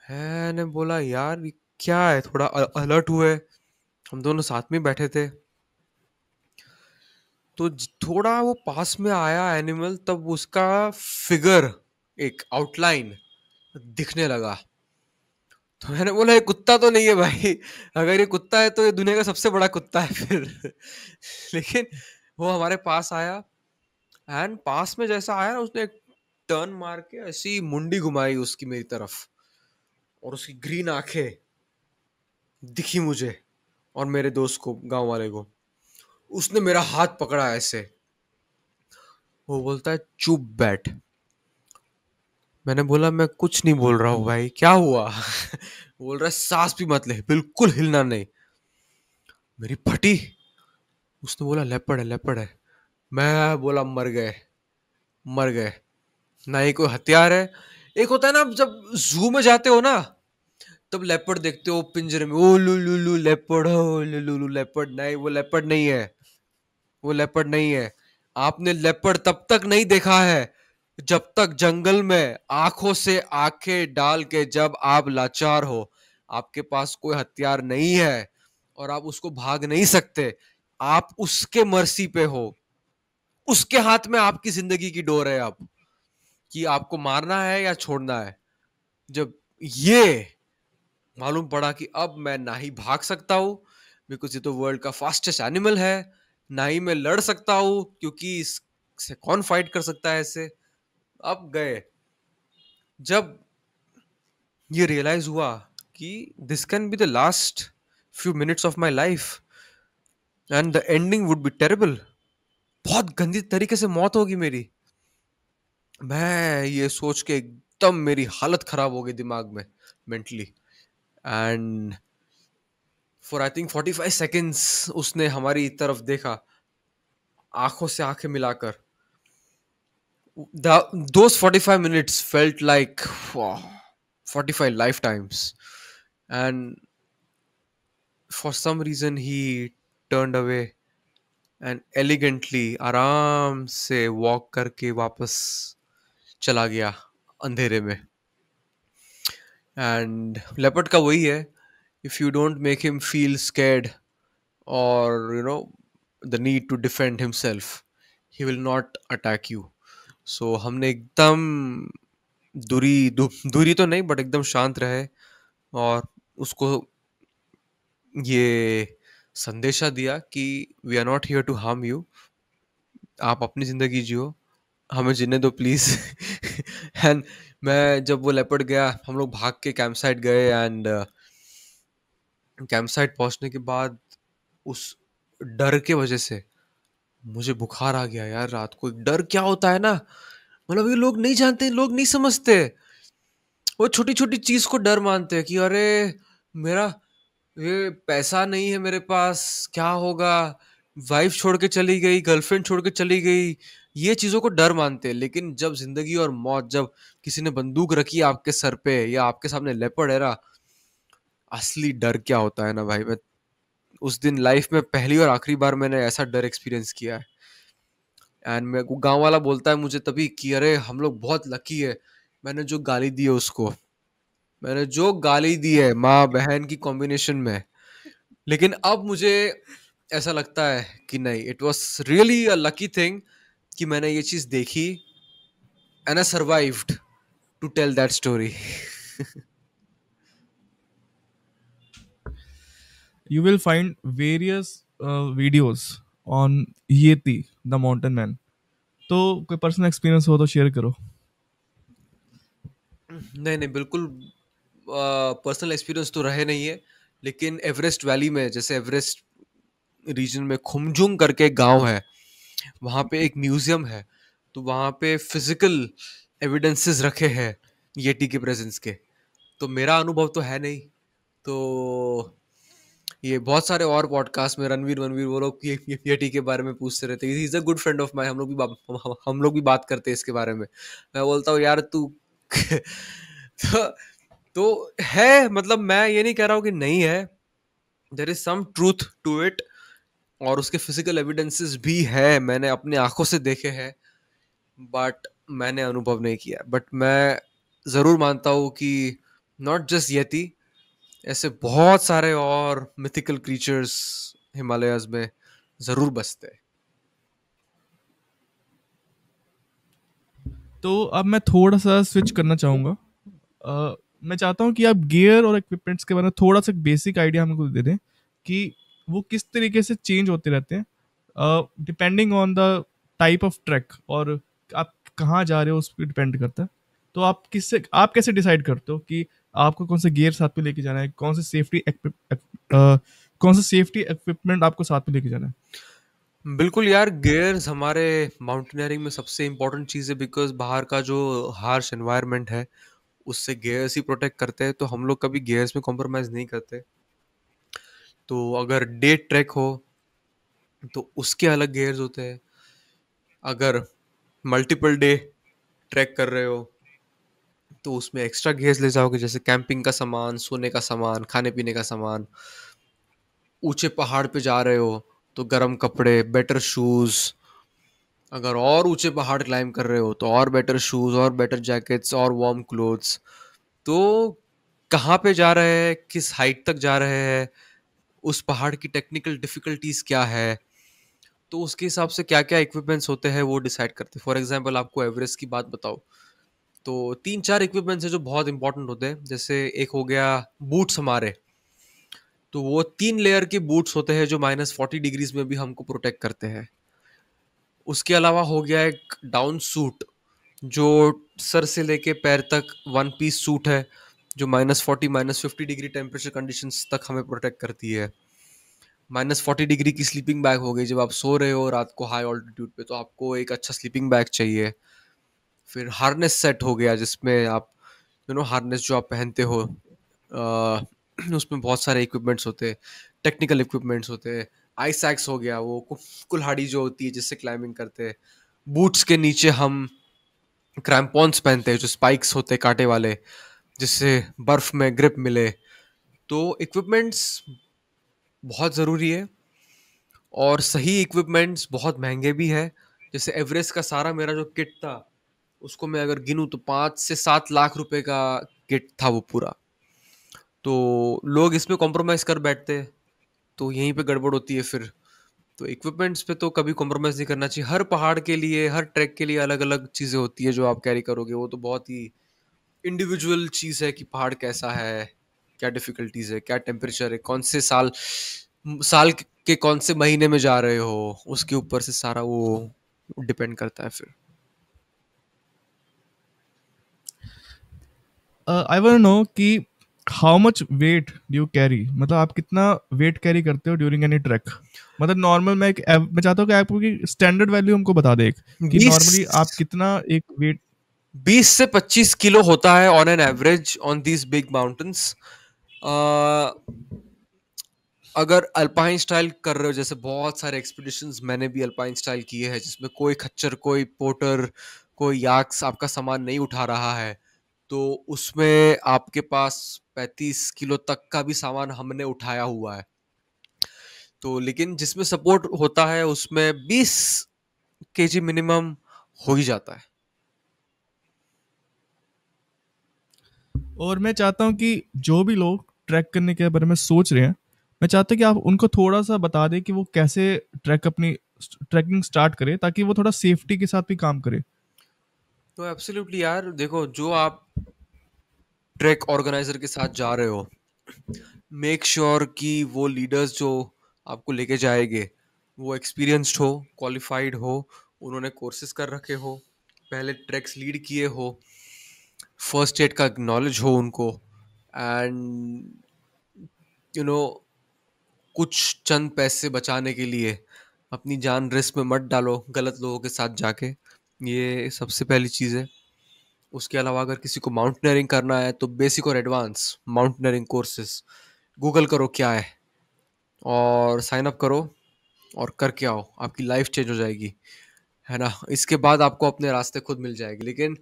मैंने बोला यार क्या है थोड़ा अलर्ट हुए हम दोनों साथ में बैठे थे तो थोड़ा वो पास में आया एनिमल तब उसका फिगर एक आउटलाइन दिखने लगा तो मैंने बोला ये कुत्ता तो नहीं है भाई अगर ये कुत्ता है तो ये दुनिया का सबसे बड़ा कुत्ता है फिर लेकिन वो हमारे पास आया एंड पास में जैसा आया ना उसने एक टर्न मार के ऐसी मुंडी घुमाई उसकी मेरी तरफ और उसकी ग्रीन आंखें दिखी मुझे और मेरे दोस्त को गांव वाले को उसने मेरा हाथ पकड़ा ऐसे वो बोलता है चुप बैठ मैंने बोला मैं कुछ नहीं बोल रहा हूँ भाई क्या हुआ बोल रहा है सांस भी मत ले बिल्कुल हिलना नहीं मेरी फटी उसने बोला लेपड़ है लेपड़ है मैं बोला मर गए मर गए ना ही कोई हथियार है एक होता है ना जब जू में जाते हो ना तब लेपड़ देखते हो पिंजरे में ओ लू लू लू लेपड़ हो लू लू लू लेपड़ नहीं वो लेपड़ नहीं है वो लेपड़ नहीं है आपने लेपड़ तब तक नहीं देखा है जब तक जंगल में आंखों से आंखें डाल के जब आप लाचार हो आपके पास कोई हथियार नहीं है और आप उसको भाग नहीं सकते आप उसके मर्सी पे हो उसके हाथ में आपकी जिंदगी की डोर है आप कि आपको मारना है या छोड़ना है जब ये मालूम पड़ा कि अब मैं ना ही भाग सकता हूं बिकॉज ये तो वर्ल्ड का फास्टेस्ट एनिमल है ना ही मैं लड़ सकता हूं क्योंकि इससे कौन फाइट कर सकता है इससे अब गए जब ये रियलाइज हुआ कि this can be the last few minutes of my life and the ending would be terrible बहुत गंदी तरीके से मौत होगी मेरी मैं ये सोच के एकदम मेरी हालत खराब हो गई दिमाग में mentally and for I think forty five seconds उसने हमारी तरफ देखा आंखों से आंखें मिलाकर those 45 minutes felt like 45 lifetimes and for some reason he turned away and elegantly aram se walk karke wapas chala gaya andhere mein and leopard ka wahi hai if you don't make him feel scared or you know the need to defend himself he will not attack you सो हमने एकदम दूरी दूरी तो नहीं but एकदम शांत रहे और उसको ये संदेशा दिया कि we are not here to harm you आप अपनी ज़िंदगी जियो हमें जीने दो प्लीज़ एंड मैं जब वो लेपट गया हम लोग भाग के कैंप साइट गए एंड कैंप साइट पहुंचने के बाद उस डर के वजह से मुझे बुखार आ गया यार रात को डर क्या होता है ना मतलब ये लोग नहीं जानते लोग नहीं समझते वो छोटी छोटी चीज को डर मानते हैं कि अरे मेरा ये पैसा नहीं है मेरे पास क्या होगा वाइफ छोड़ के चली गई गर्लफ्रेंड छोड़ के चली गई ये चीज़ों को डर मानते हैं लेकिन जब जिंदगी और मौत जब किसी ने बंदूक रखी आपके सर पे या आपके सामने लेपड़ है ना असली डर क्या होता है ना भाई मैं उस दिन लाइफ में पहली और आखिरी बार मैंने ऐसा डर एक्सपीरियंस किया है एंड मैं गांव वाला बोलता है मुझे तभी कि अरे हम लोग बहुत लकी है मैंने जो गाली दी है उसको मैंने जो गाली दी है माँ बहन की कॉम्बिनेशन में लेकिन अब मुझे ऐसा लगता है कि नहीं it was really a lucky thing कि मैंने ये चीज़ देखी and I survived to tell that story you will find various uh, on on Yeti, the mountain man. तो कोई पर्सनल एक्सपीरियंस हो तो शेयर करो नहीं नहीं बिल्कुल पर्सनल एक्सपीरियंस तो रहे नहीं है लेकिन एवरेस्ट वैली में जैसे एवरेस्ट रीजन में खुमजुंग करके गांव है वहाँ पे एक म्यूजियम है तो वहाँ पे फिजिकल एविडेंसेस रखे हैं येटी के प्रेजेंस के तो मेरा अनुभव तो है नहीं तो ये बहुत सारे और पॉडकास्ट में रणवीर वनवीर वो लोग पीएटी के बारे में पूछते रहते हैं is a good friend of my हम लोग भी हम लोग भी बात करते हैं इसके बारे में मैं बोलता हूँ यार तू तो, तो है मतलब मैं ये नहीं कह रहा हूँ कि नहीं है there is some truth to it और उसके फिजिकल एविडेंसेस भी है मैंने अपने आंखों से देखे हैं बट मैंने अनुभव नहीं किया बट मैं ज़रूर मानता हूँ कि नॉट जस्ट यती ऐसे बहुत सारे और मिथिकल क्रीचर्स हिमालयस में जरूर बसते हैं तो अब मैं थोड़ा सा स्विच करना चाहूँगा मैं चाहता हूँ कि आप गियर और इक्विपमेंट्स के बारे में थोड़ा सा बेसिक आइडिया हमको दे दें कि वो किस तरीके से चेंज होते रहते हैं depending on the type of track और आप कहाँ जा रहे हो उस पर डिपेंड करता है तो आप किससे आप कैसे डिसाइड करते हो कि आपको कौन सा गियर साथ में लेके जाना है कौन सा सेफ्टी कौन सा सेफ्टी इक्विपमेंट आपको साथ में लेके जाना है बिल्कुल यार गियर्स हमारे माउंटेनियरिंग में सबसे इम्पोर्टेंट चीज़ है बिकॉज बाहर का जो हार्श एनवायरनमेंट है उससे गियर्स ही प्रोटेक्ट करते हैं तो हम लोग कभी गियर्स में कॉम्प्रोमाइज़ नहीं करते तो अगर डे ट्रैक हो तो उसके अलग गेयर्स होते हैं अगर मल्टीपल डे ट्रैक कर रहे हो तो उसमें एक्स्ट्रा गेयर्स ले जाओगे जैसे कैंपिंग का सामान सोने का सामान खाने पीने का सामान ऊंचे पहाड़ पे जा रहे हो तो गर्म कपड़े बेटर शूज़ अगर और ऊंचे पहाड़ क्लाइम कर रहे हो तो और बेटर शूज़ और बेटर जैकेट्स और वार्म क्लोथ्स तो कहाँ पे जा रहे हैं किस हाइट तक जा रहे हैं उस पहाड़ की टेक्निकल डिफ़िकल्टीज़ क्या है तो उसके हिसाब से क्या क्या इक्विपमेंट्स होते हैं वो डिसाइड करते हैं फॉर एग्ज़ाम्पल आपको एवरेस्ट की बात बताओ तो तीन चार इक्विपमेंट्स हैं जो बहुत इंपॉर्टेंट होते हैं जैसे एक हो गया बूट्स हमारे तो वो तीन लेयर के बूट्स होते हैं जो माइनस फोर्टी डिग्रीज में भी हमको प्रोटेक्ट करते हैं उसके अलावा हो गया एक डाउन सूट जो सर से लेके पैर तक वन पीस सूट है जो minus forty minus fifty degree temperature conditions तक हमें प्रोटेक्ट करती है माइनस फोर्टी डिग्री की स्लीपिंग बैग हो गई जब आप सो रहे हो रात को हाई ऑल्टीट्यूड पे तो आपको एक अच्छा स्लीपिंग बैग चाहिए फिर हार्नेस सेट हो गया जिसमें आप यू नो हार्नेस जो आप पहनते हो आ, उसमें बहुत सारे इक्विपमेंट्स होते हैं टेक्निकल इक्विपमेंट्स होते हैं आई सैक्स हो गया वो कुल्हाड़ी जो होती है जिससे क्लाइंबिंग करते हैं बूट्स के नीचे हम क्रैम्पॉन्स पहनते हैं जो स्पाइक्स होते हैं कांटे वाले जिससे बर्फ़ में ग्रिप मिले तो इक्विपमेंट्स बहुत ज़रूरी है और सही इक्विपमेंट्स बहुत महंगे भी है जैसे एवरेस्ट का सारा मेरा जो किट था उसको मैं अगर गिनूँ तो पाँच से सात लाख रुपए का किट था वो पूरा तो लोग इसमें कॉम्प्रोमाइज़ कर बैठते तो यहीं पे गड़बड़ होती है फिर तो इक्विपमेंट्स पे तो कभी कॉम्प्रोमाइज़ नहीं करना चाहिए हर पहाड़ के लिए हर ट्रैक के लिए अलग अलग चीज़ें होती है जो आप कैरी करोगे वो तो बहुत ही इंडिविजुअल चीज़ है कि पहाड़ कैसा है क्या डिफ़िकल्टीज़ है क्या टेम्परेचर है कौन से साल साल के कौन से महीने में जा रहे हो उसके ऊपर से सारा वो डिपेंड करता है फिर आई वांट नो कि how much weight you carry मतलब आप कितना वेट कैरी करते हो ड्यूरिंग एनी ट्रैक मतलब नॉर्मल मैं एक मैं चाहता हूँ कि आपको स्टैंडर्ड वैल्यू हमको बता दे कि नॉर्मली आप कितना एक वेट 20 से 25 किलो होता है on an average on this big mountains अगर अल्पाइन स्टाइल कर रहे हो जैसे बहुत सारे एक्सपीडिशंस मैंने भी अल्पाइन स्टाइल किए हैं जिसमें कोई खच्चर कोई पोटर कोई याक्स आपका सामान नहीं उठा रहा है तो उसमें आपके पास पैंतीस किलो तक का भी सामान हमने उठाया हुआ है तो लेकिन जिसमें सपोर्ट होता है उसमें बीस के जी मिनिमम हो ही जाता है और मैं चाहता हूँ कि जो भी लोग ट्रैक करने के बारे में सोच रहे हैं मैं चाहता हूँ कि आप उनको थोड़ा सा बता दें कि वो कैसे ट्रैक अपनी ट्रैकिंग स्टार्ट करें ताकि वो थोड़ा सेफ्टी के साथ भी काम करे तो एब्सोल्युटली यार देखो जो आप ट्रैक ऑर्गेनाइजर के साथ जा रहे हो मेक श्योर sure कि वो लीडर्स जो आपको लेके जाएंगे वो एक्सपीरियंस्ड हो क्वालिफाइड हो उन्होंने कोर्सेज कर रखे हो पहले ट्रैक्स लीड किए हो फर्स्ट एड का नॉलेज हो उनको एंड यू नो कुछ चंद पैसे बचाने के लिए अपनी जान रिस्क में मत डालो गलत लोगों के साथ जाके ये सबसे पहली चीज़ है उसके अलावा अगर किसी को माउंटेनियरिंग करना है तो बेसिक और एडवांस माउंटेनियरिंग कोर्सेस गूगल करो क्या है और साइन अप करो और करके आओ आपकी लाइफ चेंज हो जाएगी है ना इसके बाद आपको अपने रास्ते खुद मिल जाएंगे लेकिन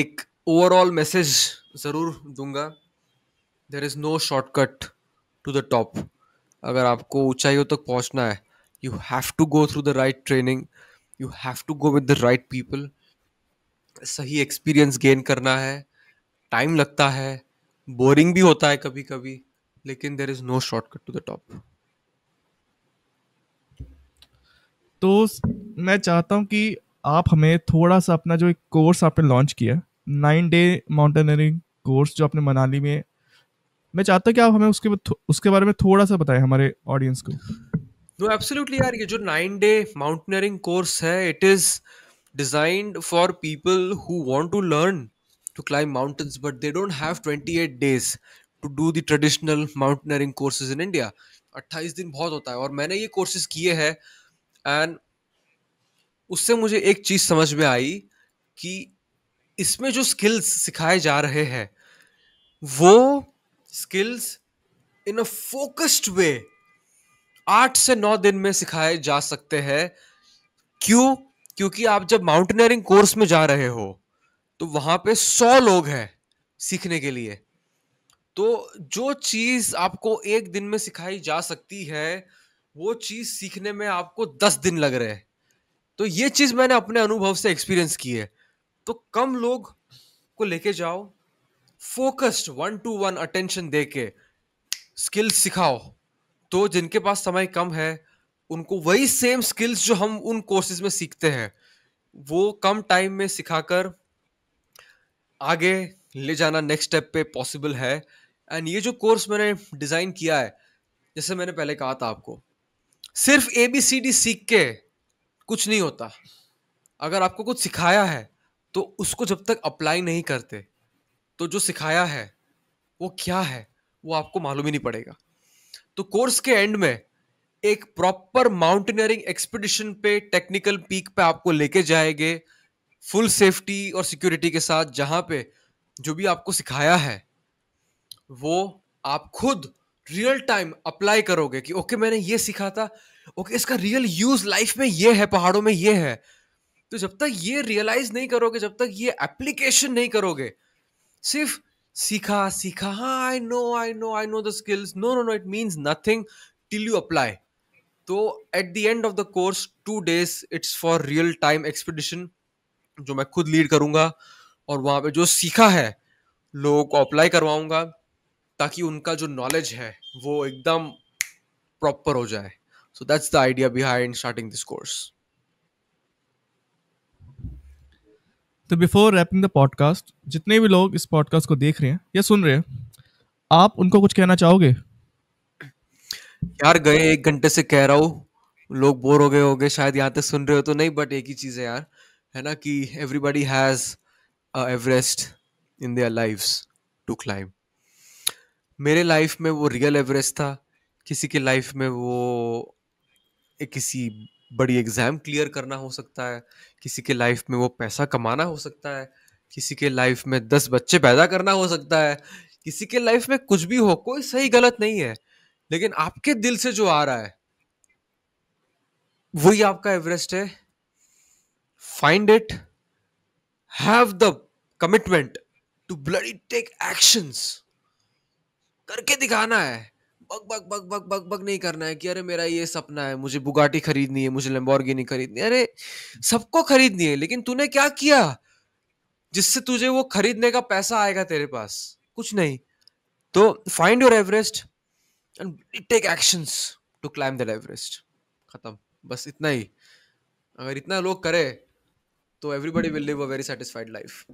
एक ओवरऑल मैसेज ज़रूर दूंगा there is no shortcut to the top अगर आपको ऊंचाइयों तक पहुंचना है you have to go through the right training you have to go with the right people सही एक्सपीरियंस गेन करना है टाइम लगता है बोरिंग भी होता है कभी कभी लेकिन there is no shortcut to the top तो मैं चाहता हूँ कि आप हमें थोड़ा सा अपना जो एक कोर्स आपने लॉन्च किया नाइन डे माउंटेनियरिंग कोर्स जो आपने मनाली में मैं चाहता हूँ कि आप हमें उसके उसके बारे में थोड़ा सा बताएं हमारे ऑडियंस को नो एब्सोल्युटली यार ये जो नाइन डे माउंटेनियरिंग कोर्स है it is designed for people who want to learn to climb mountains but they don't have 28 days to do the traditional mountaineering courses in India 28 दिन बहुत होता है और मैंने ये कोर्सेज किए हैं एंड उससे मुझे एक चीज़ समझ में आई कि इसमें जो स्किल्स सिखाए जा रहे हैं वो स्किल्स इन अ फोकस्ड वे आठ से नौ दिन में सिखाए जा सकते हैं क्यों क्योंकि आप जब माउंटेनियरिंग कोर्स में जा रहे हो तो वहां पे सौ लोग हैं सीखने के लिए तो जो चीज आपको एक दिन में सिखाई जा सकती है वो चीज सीखने में आपको दस दिन लग रहे हैं तो ये चीज मैंने अपने अनुभव से एक्सपीरियंस की है तो कम लोग को लेके जाओ focused one to one attention दे के स्किल्स सिखाओ तो जिनके पास समय कम है उनको वही सेम स्किल्स जो हम उन कोर्सेज में सीखते हैं वो कम टाइम में सिखाकर आगे ले जाना नेक्स्ट स्टेप पे पॉसिबल है एंड ये जो कोर्स मैंने डिज़ाइन किया है जैसे मैंने पहले कहा था आपको सिर्फ ए बी सी डी सीख के कुछ नहीं होता अगर आपको कुछ सिखाया है तो उसको जब तक अप्लाई नहीं करते तो जो सिखाया है वो क्या है वो आपको मालूम ही नहीं पड़ेगा तो कोर्स के एंड में एक प्रॉपर माउंटेनियरिंग एक्सपीडिशन पे टेक्निकल पीक पे आपको लेके जाएंगे फुल सेफ्टी और सिक्योरिटी के साथ जहां पे जो भी आपको सिखाया है वो आप खुद रियल टाइम अप्लाई करोगे कि ओके मैंने ये सीखा था ओके इसका रियल यूज लाइफ में ये है पहाड़ों में ये है तो जब तक ये रियलाइज नहीं करोगे जब तक ये एप्लीकेशन नहीं करोगे सिर्फ सीखा सीखा हाँ I know I know I know the skills no no no it means nothing till you apply तो at the end of the course two days it's for real time expedition जो मैं खुद लीड करूँगा और वहाँ पे जो सीखा है लोगों को अप्लाई करवाऊँगा ताकि उनका जो नॉलेज है वो एकदम प्रॉपर हो जाए so that's the idea behind starting this course तो बिफोर रैपिंग द पॉडकास्ट जितने भी लोग इस पॉडकास्ट को देख रहे हैं या सुन रहे हैं आप उनको कुछ कहना चाहोगे यार गए एक घंटे से कह रहा हूँ लोग बोर हो गए होंगे शायद यहाँ तक सुन रहे हो तो नहीं बट एक ही चीज़ है यार है ना कि everybody has Everest in their life to climb मेरे लाइफ में वो रियल एवरेस्ट था किसी के लाइफ में वो किसी बड़ी एग्ज़ाम क्लियर करना हो सकता है किसी के लाइफ में वो पैसा कमाना हो सकता है किसी के लाइफ में दस बच्चे पैदा करना हो सकता है किसी के लाइफ में कुछ भी हो कोई सही गलत नहीं है लेकिन आपके दिल से जो आ रहा है वही आपका एवरेस्ट है find it have the commitment to bloody take actions करके दिखाना है बग बग बग बग बग बग नहीं करना है कि अरे मेरा ये सपना है मुझे बुगाटी खरीदनी है मुझे नहीं खरीदनी अरे सबको खरीदनी है लेकिन तूने क्या किया जिससे तुझे वो खरीदने का पैसा आएगा तेरे पास कुछ नहीं तो find your Everest and take action to climb that Everest खत्म बस इतना ही अगर इतना लोग करे तो everybody will live a very satisfied life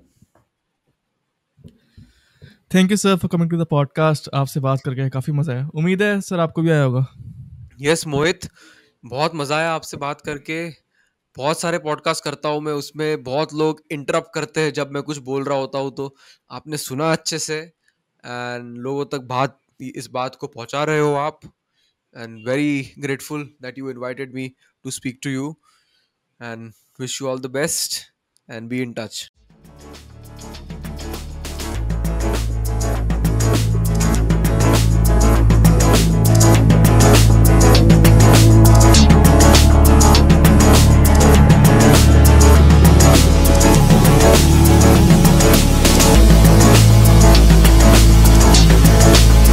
thank you sir for coming to the podcast आपसे बात करके काफी मजा आया उम्मीद है सर आपको भी आया होगा यस yes, मोहित बहुत मजा आया आपसे बात करके बहुत सारे पॉडकास्ट करता हूँ मैं उसमें बहुत लोग इंटरप्ट करते हैं जब मैं कुछ बोल रहा होता हूँ तो आपने सुना अच्छे से एंड लोगों तक बात इस बात को पहुँचा रहे हो आप and very grateful that you invited me to speak to you and wish you all the best and be in touch